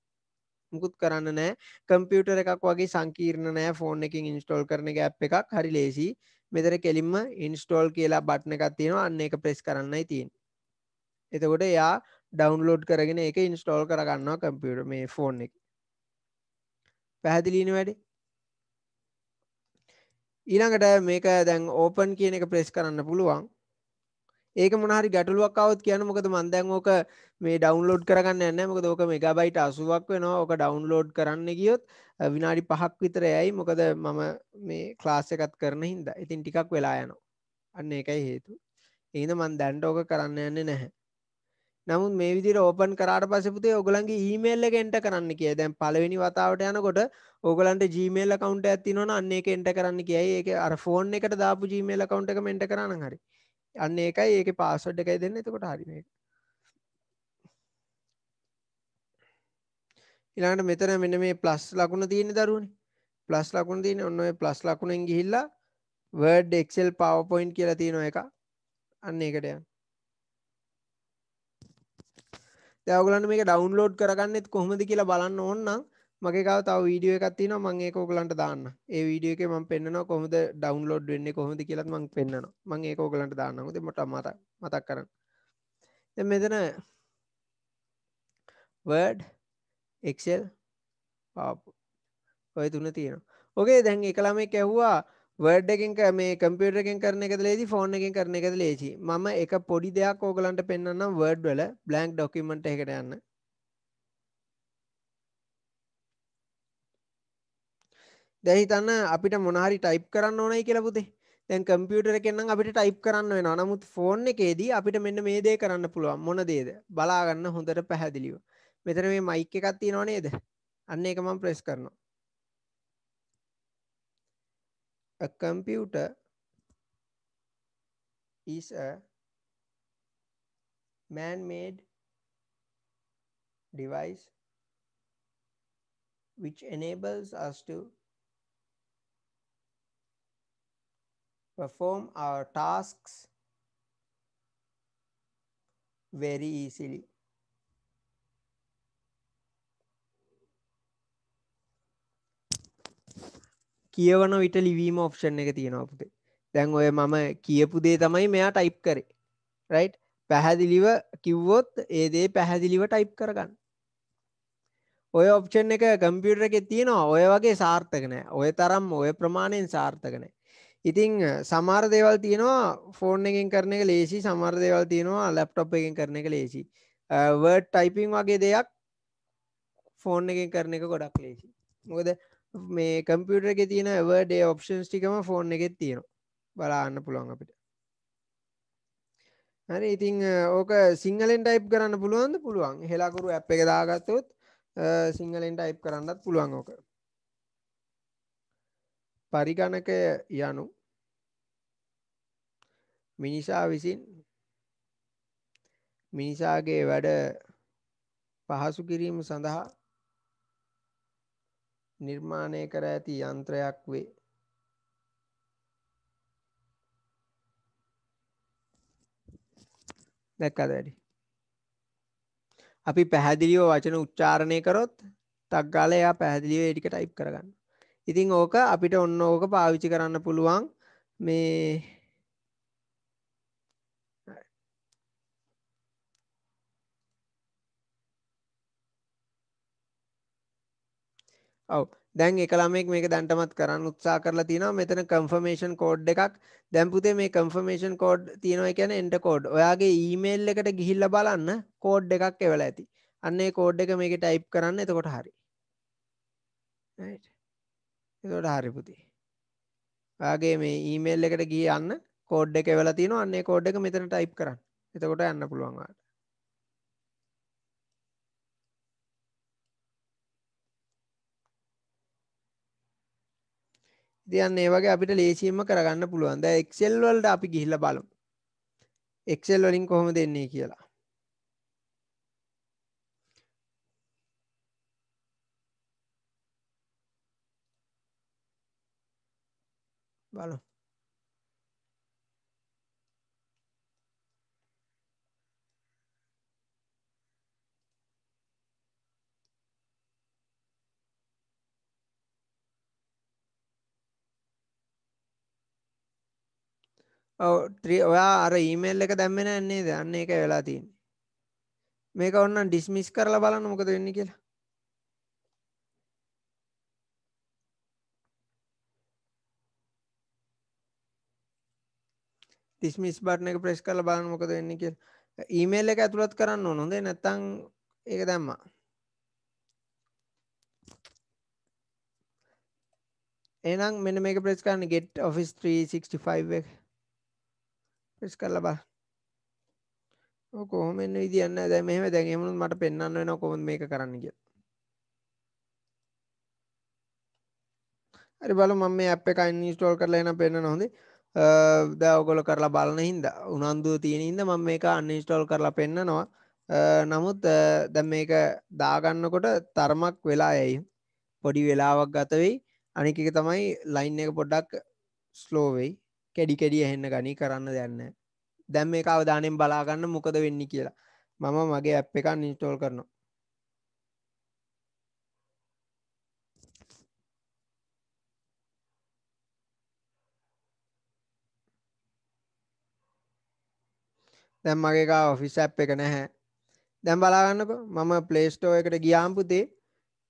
මුකුත් කරන්න නෑ කම්පියුටර් එකක් වගේ සංකීර්ණ නෑ ෆෝන් එකින් ඉන්ස්ටෝල් කරන එක ඇ් එකක් හරි ලේසි මෙතර කෙලින්ම ඉන්ස්ටෝල් කියලා බට්න එකක් තියෙනවා අන්න එක ප්‍රෙස් කරන්නයි තියෙන් එතකොට එයා ඩවන්ලෝඩ් කරගෙන එක ඉන්ස්ටෝල් කරගන්නවා කම්පියුට මේ ෆෝන් එක පැහැදිලීන වැඩේ ඊළඟට මේක දැන් ඕපන් කියන එක ප්‍රෙස් කරන්න පුළුවන් ඒක මොනහරි ගැටලුවක් අවත් කියන මොකද මන්දැන් ඕක මේ ඩවන්ලෝඩ් කරන්න න්න මොකද ඕක මෙගබයිට අසුවක් වෙනවා ඕක ඩවන්ලෝඩ් කරන්න ගියොත් විනාඩි පහක් විතර යයි මොකද මම මේ ක්ලාස් එකත් කරන හින්ද ඉතින් ටිකක් වෙලා යනවා අන්න එකයි හේතු එහිද මන් දැන්ඩෝක කරන්න යන්නේ නැහැ නමුත් මේ විදිර ඕපන් කරාට පසපුතේ ඔගලන්ගේ ඊමේල්ල එකට කරන්න කිය දැන් පලවෙනි වතාවට යනකොට ඕගලන්ට ජීමේල් කවන්ට ඇති නොන අන්න එක එන්ට කරන්න කියයි ඒ අර ෆෝන් එකට දාපු ජීමේල් කවන්ට එක මෙන්ට කරන්න හරි අන්න එකයි ඒක පාසොඩ් එකයි දෙන්න එතකොට හරිම එක ඉලාට මෙතන මෙන මේ ප්ලස් ලකුණ තියෙන දරුණ ප්ලස් ලකුණ තියෙන ඔන්න ප්ලස් ලකුණෙන් ගිහිල්ලා වර්ඩ් එක්සෙල් පවපොයින්් කියලා තියෙනවා එක අන්න එකට යන් දැවගලන්න මේක ඩවන්ලෝඩ් කරගන්නෙත් කොහොමද කියලා බලන්න ඕන්නම් මගේකව තව වීඩියෝ එකත්තින මංඒ කෝගලන්ට දාන්න ඒ වීඩියෝ එක ම පෙන්න්න කොහොද ඩවන්ලෝඩ් වෙන්නේ කොහොද කියලත් මං පෙන්න්න මං ඒ කෝගලන්ට දාන්නකොද මට මත මතක් කරන්න මෙතන වඩ් එක්සෙල් ඔය තුන තියෙන ඕකේ දැන් එකළම කැව්වා වඩ් එකෙන් මේ කම්පියුටර් එකෙන් කරන එකද ලේසි ෆෝන් එකෙන් කරන එකද ලේසි මම එක පොඩි දෙයක් ඕගලන්ට පෙන්වන්නම් වර්ඩ් වල බ්ලැන්ක් ඩොකියුමන්ට් එකට යන්න දැන් හිතන්න අපිට මොන හරි ටයිප් කරන්න ඕනයි කියලා පුතේ දැන් කම්පියුටර් එකෙන් නම් අපිට ටයිප් කරන්න වෙනවා නමුත් ෆෝන් එකේදී අපිට මෙන්න මේ දේ කරන්න පුළුවන් මොන දේද බලා ගන්න හොඳට පැහැදිලිව මෙතන මේ මයික් එකක් තියෙනව නේද අන්න ඒක මම ප්‍රෙස් කරනවා A computer is a man-made device which enables us to perform our tasks very easily. කියවන විට ලිවීම ඔප්ෂන් එක තියෙනවාපුතේ දැන් ඔය මම කියපු දේ තමයි මෙයා ටයිප් කරේ රයිට් පැහැදිලිව කිව්වොත් ඒදේ පැහැදිලිව ටයිප් කරගන්න ඔය ඔප්ෂන් එක කම්පියුටර එක තියෙනවා ඔය වගේ සාර්ථකනෑ ඔය තරම් ඔය ප්‍රමාණයෙන් සාර්ථකනෑ ඉතිං සමාර දේවල් තියෙනවා ෆෝන් එකෙන් කරන එක ලේසි සමාර දේවල් තියෙනවා ලැප්ටොප් එකෙන් කරන එක ලේසි වර්ඩ් ටයිපිං වගේ දෙයක් ෆෝන් එකෙන් කරන එක ගොඩක් ලේසි මොකද මේ කම්පියුටර් එක තියෙන වඩේ ඔප්ෂන්ස් ටිකම ෆෝන් එකෙත් තියෙනවා බලාන්න පුළුවන් අපිට හරි ඉතිං ඕක සිංහලෙන් ටයිප් කරන්න පුළුවන්ද පුළුවන් හෙලාකුරු ඇ් එක දාගත්තොත් සිංහලෙන් ටයිප් කරන්නත් පුළුවන් ඕක පරිගණකය යනු මිනිසා විසින් මිනිසාගේ වැඩ පහසු කිරීම සඳහා නිර්මාණය කර ඇති යන්ත්‍රයක් වේ. දැක්කද වැඩි. අපි පැහැදිලිව වචන උච්චාරණය කරොත් තක්ගාල එයා පැහැදිලිව එඩික ටයිප් කරගන්න. ඉතිං ඕක අපිට ඔන්න ඕක පාවිච්චි කරන්න පුළුවන් මේ ඔව දැන් එකළමෙක් මේක දැන්ටමත් කරන්න උත්සා කරලා තියෙනවා මෙතන කම්ෆර්මේෂන් කෝඩ් එකක් දැම්පුතේ මේ කම්ෆර්මේෂන් කෝඩ් තියෙනවා කියන එන්ට කෝඩ් ඔයාගේ ඊමේල් එකට ගිහිල්ල බලන්න කෝඩ් එකක් එවල ඇති අන්නේ කෝඩ් එක මේක ටයිප් කරන්න එතකොට හරි එතකොට හරිපුති ඔයාගේ මේ ඊමේල් එකට ගිය අන්න කෝඩ් එක වෙලා තියෙනවා අන්නේ කෝඩ් එක මෙතන ටයිප් කරන්න එතකොට යන්න පුළුවන්වාට තියන්න ඒ වගේ අපිට ලේසිීම කරගන්න පුළුවන්ද එක්සෙල් වල්ට අපි ගිහිල්ල බලමු එක්සෙල් වලින් කොහොම දෙන්නේ කියලා බලමු ඔයා අර ඊමේල් එක දැම්මෙන ඇන්නේ දන්න එක වෙලා තියන්නේ මේක ඔන්න ඩිස්මිස් කරලා බලන්න මොකද වෙන්න කියලා ඩිස්මිස් බටන එක ප්‍රෙස් කරලා බලන්න මොකද වෙන්න කියලා ඊමේල් එක ඇතුළත් කරන්න ඕන හොඳේ නැත්තම් ඒක දැම්මා එහෙනම් මෙන්න මේක ප්‍රෙස් කරන්න get office 365 එක වෙස් කල්ල බා කොහොමෙන් විදින්න දැ මෙහම දැගේමුණුත් මට පෙන්න්න වෙන කොම මේ කරන්න කිය හරි බල මම මේ අප එකයි ඉස්ටෝල් කරලා එන පෙන්න්න නොහොදේ දෑවගොල කරලා බලන හින්ද උනන්දුව තියෙන හිද මම මේක අන්නිස්ටෝල් කරලා පෙන්න්නනවා නමුත් දැ මේක දාගන්නකොට තර්මක් වෙලා ඇයි පොඩි වෙලාවක් ගතවෙයි අනිකක තමයි ලයින් එක පොඩ්ඩක් ස්ලෝවෙයි කෙඩි කෙඩිය එහෙන්න ගනී කරන්න දෙන්න දැම් මේ අවධානෙන් බලාගන්න මොකද වෙන්න කියලා මම මගේ ඇප් එක නිස්ටෝල් කරනවා දැම් මගේ ඔෆිස් ඇප් එක නැහැ දැම් බලාගන්නක මම පලේස්ටෝ එකට ගියාම්පුතේ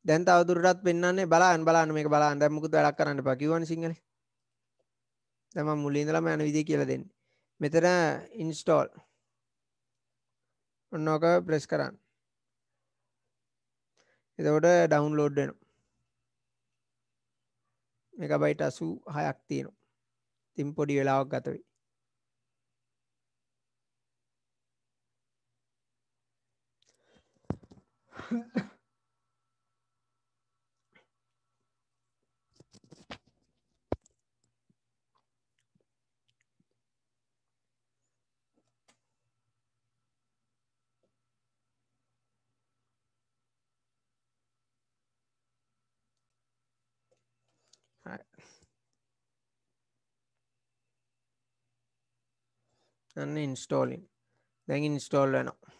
දැන් අවදුරටත් පෙන්න්නේ බලාන් බලාන මේ බලා දැමකුත් වැඩක් කරන්න පකිවන් සිංහල තම මුලින්දලම යන විදි කියල දෙන්න මෙතර ඉන්ස්ටෝල් ඔන්නෝක ප්‍රෙස් කරන්න එතකොට ඩවන්ලෝඩ් වෙන එක බයිට අසු හයක් තියෙනවා තින් පොඩි වෙලාවක් ගතවී Ha ha. All right. අන්න ඉන්ස්ටෝලින් දැන් ඉන්ස්ටෝල් වෙනවා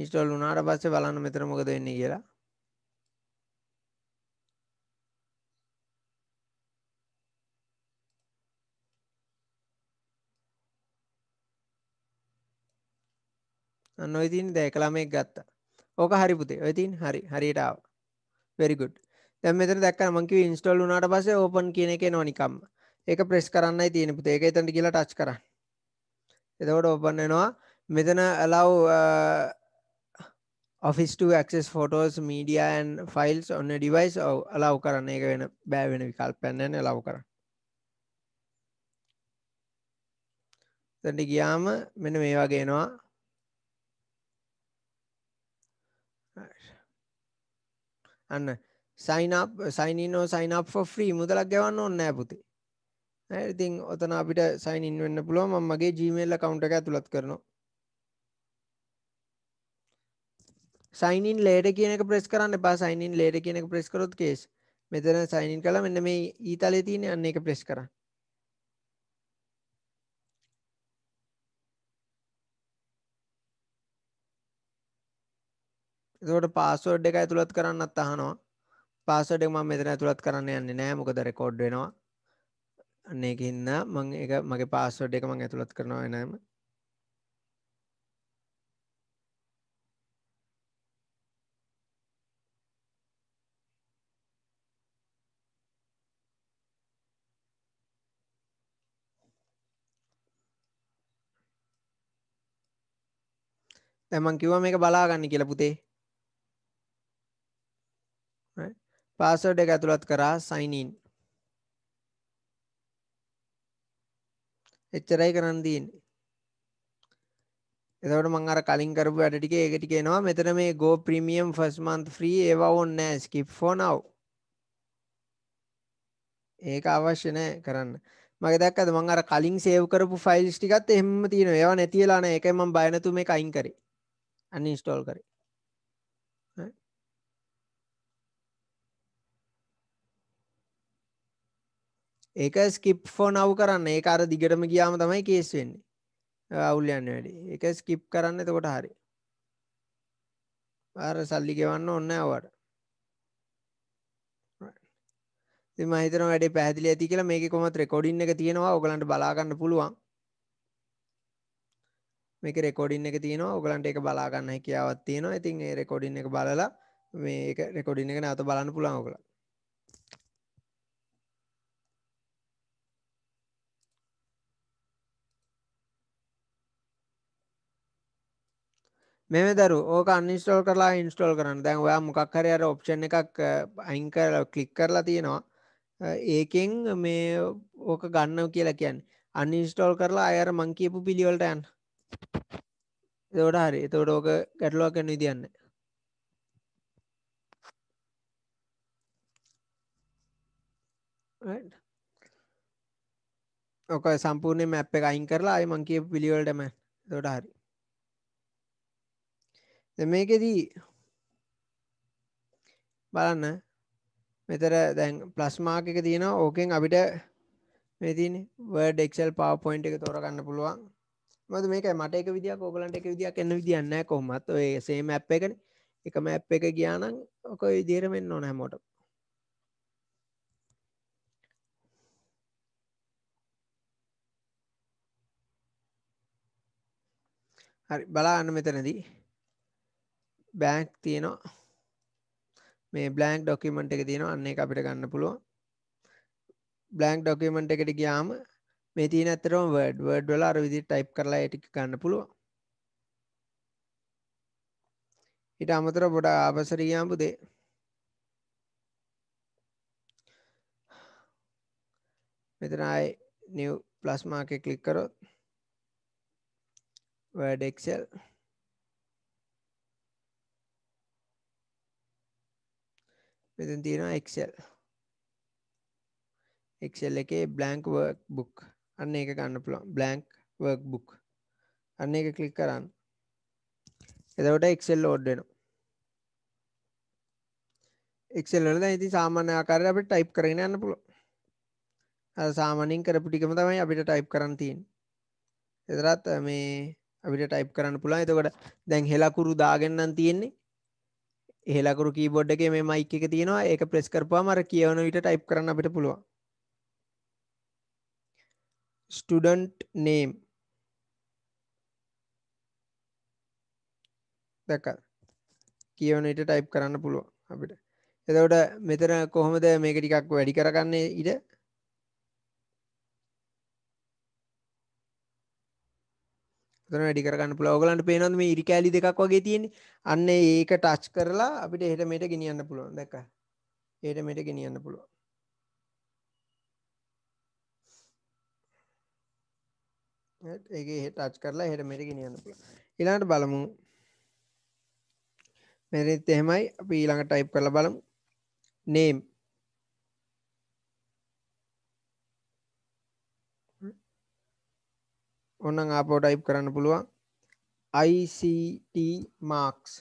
ඉන්ස්ටෝල් වුණාට පස්සේ බලන්න මෙතන මොකද වෙන්නේ කියලා අන්න ඔය තියෙන දැකලා මේක ගත්තා ඕක හරි පුතේ ඔයතින් හරි හරිටාව වෙරිගුඩ් තැම මෙතර දක් මංකිව ඉන්ස්ටල් වුනාට පස ඕපන් කියන එක නොනිකම් ඒක ප්‍රෙස් කරන්න තියෙන පුතේ එක තැට කියලා ටච් කර එතකොට ඕපන්නවා මෙතන ඇලව් uh, office to access photos media and files on a device ඔව allow කරන්න එක වෙන බෑ වෙන විකල්පයන් නැන allow කරන්න. එතනට ගියාම මෙන්න මේ වගේ එනවා අන්න සයින සයිනෝ සයින ෝ ්‍රී මුදලක් ගවන්න ඔන්නෑ පුතේ ඉතින් ඔතන අපිට සයිනින් වෙන්න පුළුව මගේ ජීමල්ල කවුන්ට එක ඇතුළත් කරනවා සයිනින් ලේඩ කියනක ප්‍රෙස් කරන්න පා සයිනින් ලේඩ කියනක ප්‍රෙස් කරොත් කේස් මෙතන සයිනින් කළ මෙන්න මේ ඊතලේ තියෙන අන්න එක ප්‍රෙස් කරන්න එතකොට පාස්වර්ඩ් එක ඇතුළත් කරන්නත් අහනවා පාස්වර්ඩ් එක මම මෙතන ඇතුළත් කරන්න යන්නේ නැහැ මොකද රෙකෝඩ් වෙනවා අන්න ඒක හින්දා මම ඒක මගේ පාස්වර්ඩ් එක මම ඇතුළත් කරනවා එනම දැන් මං කිව්වා මේක බලාගන්න කියලා පුතේ පාසඩ් එක ඇතුළත් කරා සයිනන් එච්චරයි කරන්න තියන්නේ එතවට මං අර කලින් කරපු වැඩ ටික ඒක ටික එනවා මෙතන මේ ගෝ ප්‍රීමියම් ෆස් මන්ත් ්‍රී ඒවා ඔන්න ස්කිප් ෆෝනව් ඒක අවශ්‍ය නෑ කරන්න මගේ දක්කද මං අර කලින් සේව් කරපු ෆයිල්ස් ටිකත් එහම තියෙන ඒවා නැතිලාන එක ම බයනතු මේ කයින් කරේ අන්න ස්ටෝල් කරේ ඒක ස්කිප් ෆෝ නව් කරන්න ඒ අර දිගටම ගියාම තමයි කේස් වෙන්නේ අවුල් යන්න වැඩි එක ස්කිප් කරන්න එතකොට හරි ආර සල්ලි ගෙවන්න ඔන්න අවට මහිතන වැඩ පැදිලි ඇති කියලා මේක කොමත් රෙකොඩින් එක තියෙනවා ඔගලන්ට බලාගන්න පුළුවන් මේක රෙකොඩින් එක තියෙනවා ඔගලන්ට එක බලාගන්න හැකියාවත් තියෙනවා ඉතින් ඒ රෙකොඩින් එක බලලා මේ රෙකොඩින් එක නැත බලන්න පුළන් ඔගලා මෙම දරු ඕක අන්ස්ටෝල් කරලා ඉන්ස්ටෝල් කරන්න දැන් ඔයා මොකක් හරි අර ඔප්ෂන් එකක් අයින් කර කලික් කරලා තියෙනවා ඒකෙන් මේ ඕක ගන්න කියලා කියන්න අන්ස්ටෝල් කරලා අයර මංකීපු පිළිවලට යන්න එතවට හරි එතවට ඕක ගැටලුවක් කන්න විදියන්න ඕක සම්පූර්ණය මැප් එක අයින් කරලා අය මංකීපු පිළිවලටම තොට හරි මේකෙදී බලන්න මෙතර දැන් ප්ලස්මාකක තියෙන ඕකෙන් අපිට මෙතින් වඩ එක්සල් පාපොයින්් එක තෝරගන්න පුළුවන් මද මේක මට එක විදි කෝගලන්ට එක විදිියක් එන්න විදින්න කොමත් ඔය සේම ඇ් එකන එකම ඇ් එක ගියානම් ඕක විදිරමෙන්න්න ඕන හැමෝට හරි බලාන්න මෙතනදී බෑන්ක් තියෙනවා මේ බ්ලන්ක් ඩොකිමට එක තියෙන අන්න එක අපිට ගන්න පුළුව බ්ලන්ක් ඩොකිමට එකට ගියාම මේ තියන ඇතරම වඩ වඩ් වල අර විදි ටයිප් කරලා එටික ගන්න පුළුව ඉට අමතර බොඩ ආපසරයාම්පු දේ මෙතනයි නිව් ප්ලස්මාක කලික් කරොත් වැඩක්සල් මෙතන තියෙනවා එක්සෙල් එක්සෙල් එකේ බ්ලන්ක් වර්ක් බුක් අන්න එක ගන්න පුළුවන් බ්ලන්ක් වර්ක් බුක් අන්න එක ක්ලික් කරන්න එතකොට එක්සෙල් ලෝඩ් වෙනවා එක්සෙල් වල දැන් ඉතින් සාමාන්‍ය ආකාරයට අපිට ටයිප් කරගෙන යන්න පුළුවන් අර සාමාන්‍යයෙන් කරපු ටිකම තමයි අපිට ටයිප් කරන්න තියෙන්නේ එතරත් මේ අපිට ටයිප් කරන්න පුළුවන් එතකොට දැන් හෙලකුරු දාගෙන්න්නම් තියෙන්නේ එහලකරු කීබොඩ් එක මේ මයික එක තියෙනවා ඒක ප්‍රෙස් කරපා මර කියවන විට ටයිප් කරන්න අපිට පුළුවන් ස්ටඩන්ට් නේම් දැක කියවනට ටයිප් කරන්න පුළුව අපිට එතවට මෙතර කොහොමද මේක ටිකක් වැඩි කරගන්නේ ඉඩ තන වැඩි කරගන්න පුළ ඔගලන්ට පේනොත් මේ ඉරිකෑලි දෙකක් වගේ තියෙන අන්න ඒක ටච් කරලා අපිට එහෙට මෙට ගෙනියන්න පුළුවන් දැක ඒට මෙට ගෙනියන්න පුළුවන් ඒ හෙට අච් කරලා හෙට මෙට ගෙනියන්න පුළ ඉලාට බලමු මෙරිත් එහෙමයි අපි ඊළඟ ටයිප් කරල බලමු නේම් ඔන්න ආපෝ ටයිප් කරන්න පුළුවන් ICT marks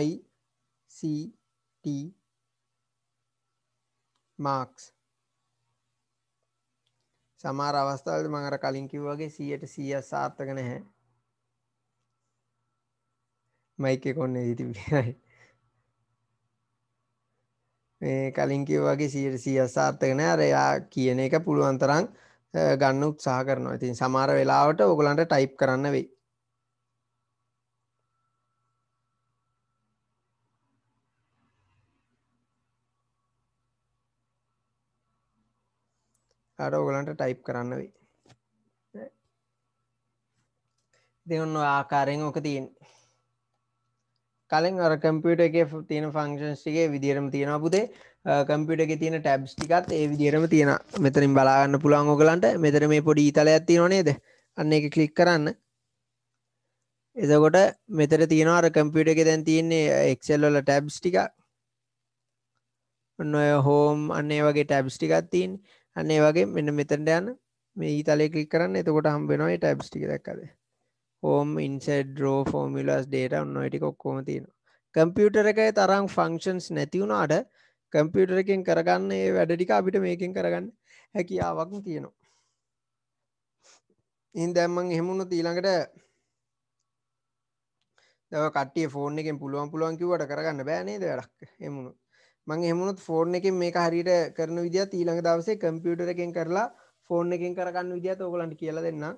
ICT marks සමහර අවස්ථාවලදී මම අර කලින් කිව්වා වගේ 100ට 100ක් සාර්ථක නැහැ මයික් එක ඔන්නේ තිබුණේ මේ කලින් කිව් වගේ සියට සිය සාර්ථකන අරයා කියන එක පුළුවන්තරං ගන්න උත්සාහ කරනවා ඉතින් සමාර වෙලාවට ඔගලන්ට ටයිප් කරන්න වෙයි අර ඔගලන්ට ටයිප් කරන්න වේ දෙවන්න ආකාරයෙන් ඕක තියෙන් කලින් අර කම්පියුට එක තියෙන ෆංක්ෂන්ස්ටිගේ විදිරම තියෙන පුතේ කම්පියට එක තියෙන ටැබ්ස් ටිකත් ඒ විදිරම තියෙන මෙතරින් බලාගන්න පුළුවන් ඕගලන්ට මෙතර මේ පොඩි ඉතල ඇති නොනේද අන්න එක කලික් කරන්න එතකොට මෙතර තියෙනවාර කම්පියට එක දැන් තියන්නේ එක්සෙල්ලොල ටැබ්ස් ටික ඔන්නඔය හෝම් අන්නේ වගේ ටැබ්ස් ටිකත් තින් අන්නේ වගේ මෙන්න මෙතට යන්න මේ ඉතලය කලික් කරන්න එතකොට හම්බෙනවායි ටැබ්ස් ටික දක්කදේ home insert row formulas data නොටික ඔක්කෝම තියෙනවා කම්පියුටර එකයි තරම් ෆංක්ෂන්ස් නැතිවුණාට කම්පියුටර එකෙන් කරගන්න ඒ වැඩටික අපිට මේකින් කරගන්න හැකියාවක් තියෙනවා ඉන් දැම්මන් එහෙමුණු තීළඟට දව කටේ ෆෝර්න එකෙන් පුළුවන් පුළුවන් කිවට කරගන්න බෑනේද වැඩක් එමුණු මං එමුණුත් ෆෝර්න එකෙන් මේ හරිට කරන විදි තීළඟ දවසේ කම්පියුටර එකෙන් කරලා ෆෝර්න එකෙන් කරගන්න විදිහත් ඕගලන්ට කියල දෙන්නා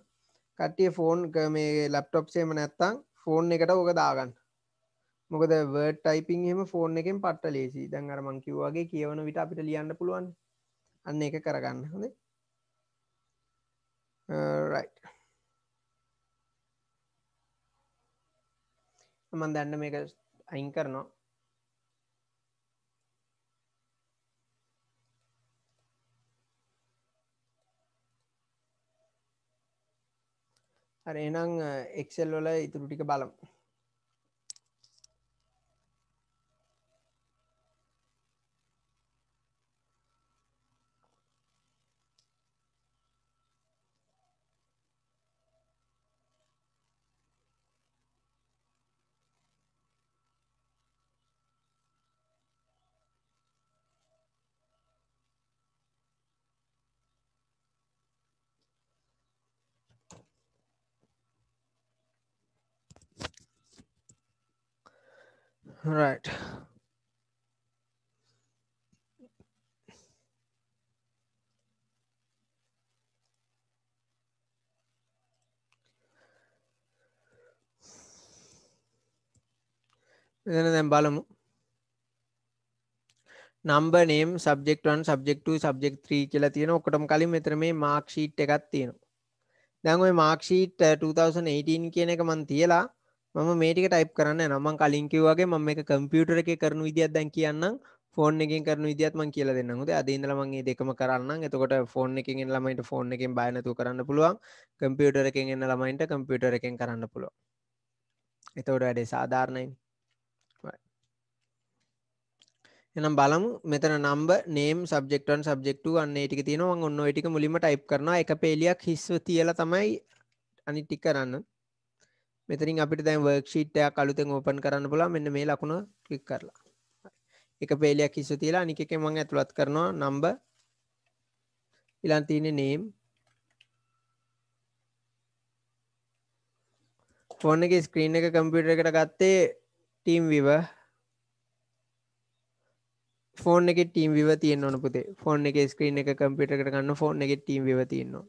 කට්ටිය ෆෝන් මේ ලැප්ටොප්සේම නැත්තං ෆෝන් එකට ඕක දාගන්න මොකද වර්ඩ ටයිපින් හෙම ෆෝන් එකෙන් පට්ට ලේසි දං අර මංකිව්වාගේ කියවන විට අපිට ලියන්න පුළුවන් අන්න එක කරගන්න හොඳේ මන් දැන්න මේක අයින් කරනවා හර එනම් එක්සෙල් වල ඉතුරු ටික බලමු right මෙතන දැන් බලමු number name subject 1 subject 2 subject 3 කියලා තියෙන ඔක්කොටම කලින් මෙතන මේ mark sheet එකක් තියෙනවා දැන් ওই mark sheet 2018 uh, කියන එක මම තියලා මම මේටික ටයිප් කරන්න නමන් කලින් කිව්වගේ මම එක කම්පියුටර එක කරන විදිත් දැන් කියන්න ෆෝන් එකෙන් කරන විදිත්ම කියල දෙන්න හොද අදීන්දලමගේ දෙකම කරන්න එතකොට ෆෝන් එකෙන් ළමයිට ෆෝන් එකෙන් බයනතු කරන්න පුළුවන් කම්පියුටර එකෙන් එන්න ළමයින්ට කම්පියුටර එකෙන් කරන්න පුළුව එතකොට වැඩේ සාධාරණයි එනම් බලමු මෙතන නම්බ නේම් සබෙක්ටන් සබෙක්ට වන්න ටික තියෙනවා ඔන්න ටික මුලිම ටයිප් කරන එක පේලියක් හිස්ව තියල තමයි අනිටි කරන්න මෙතරින් අපිට දැන් වර්ක්ෂීට්ටයක් අලුතෙන් ඕපන් කරන්න පුලා මෙන්න මේ ලකුණ ක්ලික් කරලා එක පේලයක් ඉස්ස තියලා නික එක මං ඇතුළත් කරනවා නම්බ ඉලන්තිීන නේම් ෆෝනගේ ස්ක්‍රීන් එක කම්පියුටර එකට ගත්තේ ටීම් විව ෆෝන එක ටීම් විව තියන්න ඕන පුතේ ෆෝන් එක ස්ක්‍රීන් එක කම්පියුටර කරගන්න ෆෝන් එක ටීම් විව තියන්නවා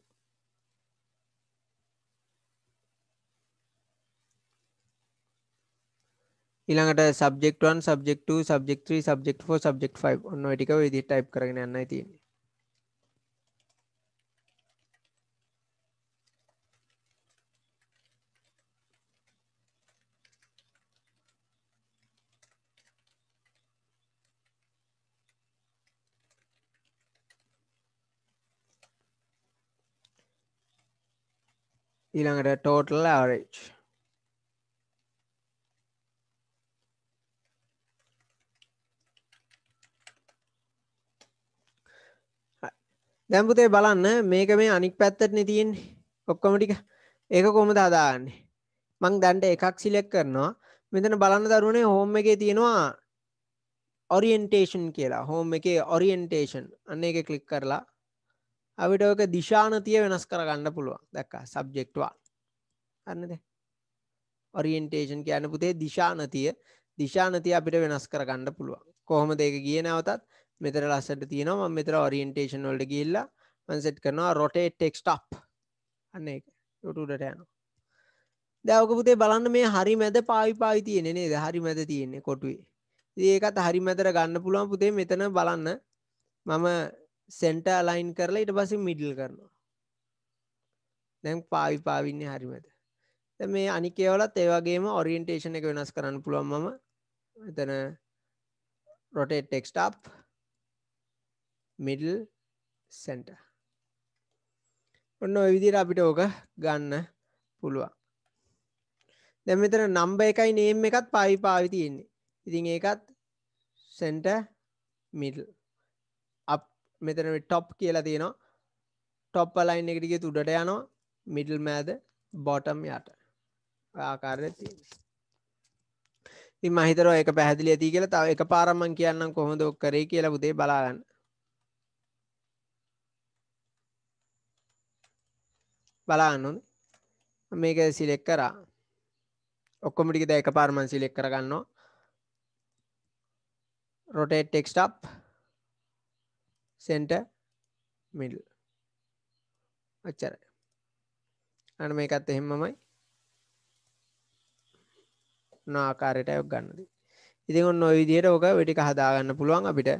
ඊළඟට සබ්ෙක් 1 සබ්ෙක් 2 සබ්ෙක් 3 සබ්ෙක් 4 සබ්ෙක් 5 ඔන්න ටික විදි ටයිප් කරගෙන යන්න තියෙන්නේ ඊළඟට ටෝටල් ආරච් දැම්පුතේ බලන්න මේක මේ අනික් පැත්තටන තියෙන්නේ ඔක්කොම ටික ඒක කොම දාදාන්නේ මං දැන්ට එකක් සිලෙක් කරනවා මෙතන බලන්න දරුණේ හෝම් එකේ තියෙනවා ඔරියන්ටේෂන් කියලා හෝම් එකේ ඔරියන්ටේෂන් අන්න එක කලික් කරලා අවිට ඔක දිශානතිය වෙනස් කරගන්න පුළුවන් දැක්කා සබ්ජෙක්ටවා අන්නද ඔරියන්ටේෂන් කියන පුතේ දිශානතිය දිශානතිය අපිට වෙනස් කරගන්න පුළුවන් කොහොම දෙක ගිය නැවතත් මෙතර ලස්සට තියෙනවා මෙතර ඔරියන්ටේෂන් වල්ඩ ගිල්ලා මන්සෙට් කරනවා රොටේ ටෙක්ස්ටප් අන්න යොටුඩට යන දැවකපුතේ බලන්න මේ හරි මැද පාවිපාවි තියෙනෙ නේද හරි මැද තියෙන්නේ කොටුවේ ඒකත් හරි මැතර ගන්න පුළුවන් පුතේ මෙතන බලන්න මම සෙන්ට අලයින් කරලා ඉට පස මිඩල් කරනවා දැන් පාවි පාවින්නේ හරි මැද මේ අනිකේවලත් ඒවගේම ඔරියන්ටේෂන එක වෙනස් කරන්න පුළුවන් මම එතන රොටේ ටෙක්ස්ටප් මිඩල් සැන්ට ඔන්න විදිර අපිට ඕක ගන්න පුළුවන් දැමතර නම්බ එකයි නේම් එකත් පයි පාවිතියෙන්නේ ඉතින් ඒකත් සැන්ට මිල් අප මෙතන ටොප් කියලා තියෙනවා ටොප් අලයින් එකටික තුඩට යනවා මිඩල් මෑද බොටම් යට ආකාරය තියන්නේ ඉ මහිතරෝ එක පැහදිලි ඇති කියලා තව එක පාරම්මන් කියන්න කොහොඳ ඔක්කරේ කියලා බුදේ බලාගන්න බලාන්නොද මේක සිලෙක් කරා ඔක්කොමටික දැ එක පාර්මන් සිලෙක් කරගන්නවා rotate text up center middle අච්චරයි අන මේකත් එහෙමමයි නාකාරයට යොක් ගන්නද ඉතින් ඔන්න ඔය විදියට ඕක වෙටික හදාගන්න පුළුවන් අපිට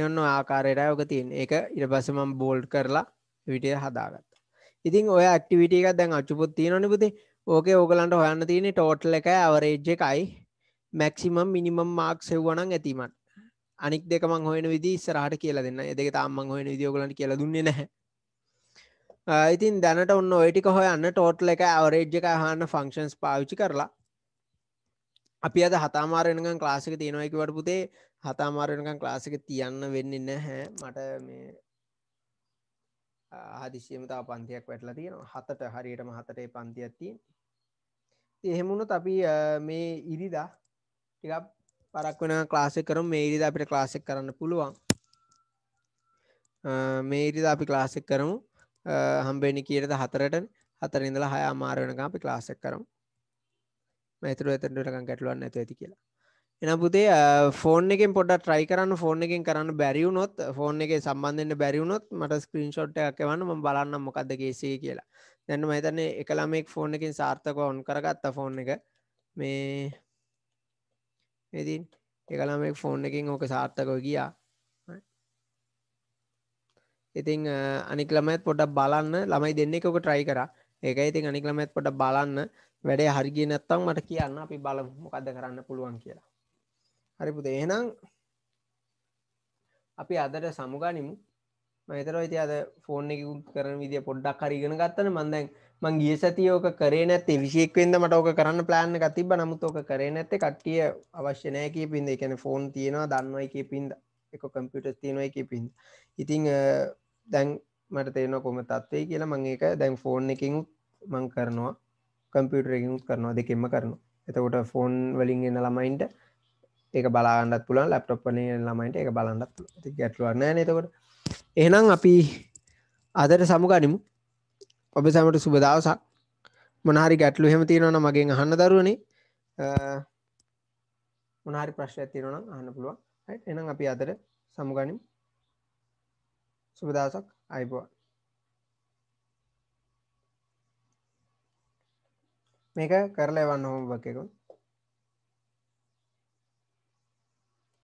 එන්න ආකාරයට යෝක තියෙන් එක ඉට පසමම් බෝල්ඩ් කරලා විටිය හදාගත් ඉතින් ඔය ඇක්ටිවිටික දැන් අච්චුපොත් තියෙනනි පුති ඕක ඕකලන්ට හොයන්න තියෙන ටෝටල එක අවරේජ් එකයි මැක්සිමම් මිනිමම් මාක් සෙව්වනන් ඇතිමට අනික් දෙකමං හොයන විදි සරහට කියලා දෙන්න එදක තාම්මං හොයන දියෝගලට කියලා දුන්නේ නැහැ ඉතින් දැනට ඔන්න ඔයටික හොයන්න ටෝටල එක අවරේජ් එක හන්න ෆංක්ෂන්ස් පාවිච්චි කරලා අපි අද හතාමාරෙනගන් ක්ලාසික තියෙනවයකවට පුතේ හතාමාරයනකම් ක්ලාසික තියන්න වෙන්න නැහැ මට මේ ආදිශයමතා පන්තියක් වැටලා තියෙන හතට හරියටම හතටේ පන්තියත්තින් එහෙමුණොත් අපි මේ ඉරිදා ටිකක් පරක් වෙන ක්ලාසෙ කරම් මේ ඉරිදා අපිට ක්ලාසෙක් කරන්න පුළුවන් මේ ඉරිදා අපි ක්ලාසෙක් කරමු හම්බෙනි කියරද හතරට හතර ඉඳලා හය අමාරයනකම් අපි ක්ලාසෙක් කරමු මැතුර ඇතරටකම් ගැටලුවන්න ඇතු ඇති කියලා එන පුතේ ෆෝන් එකෙන් පොඩ ට්‍රයි කරන්න ෆෝන් එකෙන් කරන්න බැරිවුනොත් ෆෝන් එක සම්බන්ධෙන්ට බැරිවුනොත් මට ස්ක්‍රීන්ෂොට් එකක්කවන්න ම බලන්න මොකක්ද ගේසේ කියලා දැන්න මහිතන්නේ එකළමෙක් ෆෝන් එකින් සාර්ථක ඔන් කරගත්ත ෆෝන් එක මේ ඉතින් එකළමෙක් ෆෝන් එකින් ඕක සාර්ථකව ගියා ඉතිං අනිකළමත් පොඩ බලන්න ළමයි දෙන්නෙකොක ට්‍රයි කර ඒක ඉතින් අනිකළමත් පොඩ බලන්න වැඩේ හරිගිනත්තම් මට කියන්න අපි බල මොකක්ද කරන්න පුළුවන් කියලා හරිපුද එහෙනම් අපි අදට සමුගනිමු මතර යිති අද ෆෝන් එකකු කරන විදිිය පොඩ්ඩක් හරිගෙන ගත්තන මන්දැන් මං ගිය සතියෝක කරේ නැත්තේ විශේක්වෙන්ද මටෝක කරන්න ප්ලෑන්න තිබ නමුතෝක කරේ නැත කට්ටිය අවශ්‍යනය කීපින්ද එකන ෆෝන් තියෙනවා දන්නවා එක පින්ද එක කම්පියුටස් තියෙනවා එක පින්ද ඉතිං දැන් මට තේන කොම තත්වේ කියලා මං එක දැන් ෆෝන් එකින් මං කරනවා කම්පියුටරකින් කරනවා දෙකෙම කරනවා එතකොට ෆෝන් වලින් එන ළමයින්ට ඒක බලාගන්නත් පුළන් ලැප්ටොප්න ළමයිට එක බලන්නත් ගැටලුවන්න නතකොට එහනම් අපි අදර සමුගනිමු ඔබ සැමට සුබදවසක් මොනහරි ගැටලු හෙම තියෙනවන මගේ අහන්න දරුවනේ මොනහරි ප්‍රශ්ය ඇතිරන අහන්න පුළුවන් එනම් අපි අතර සමුගනිම් සුබදසක් අයිබවා මේක කරලා එවන්න හොම වකකුන්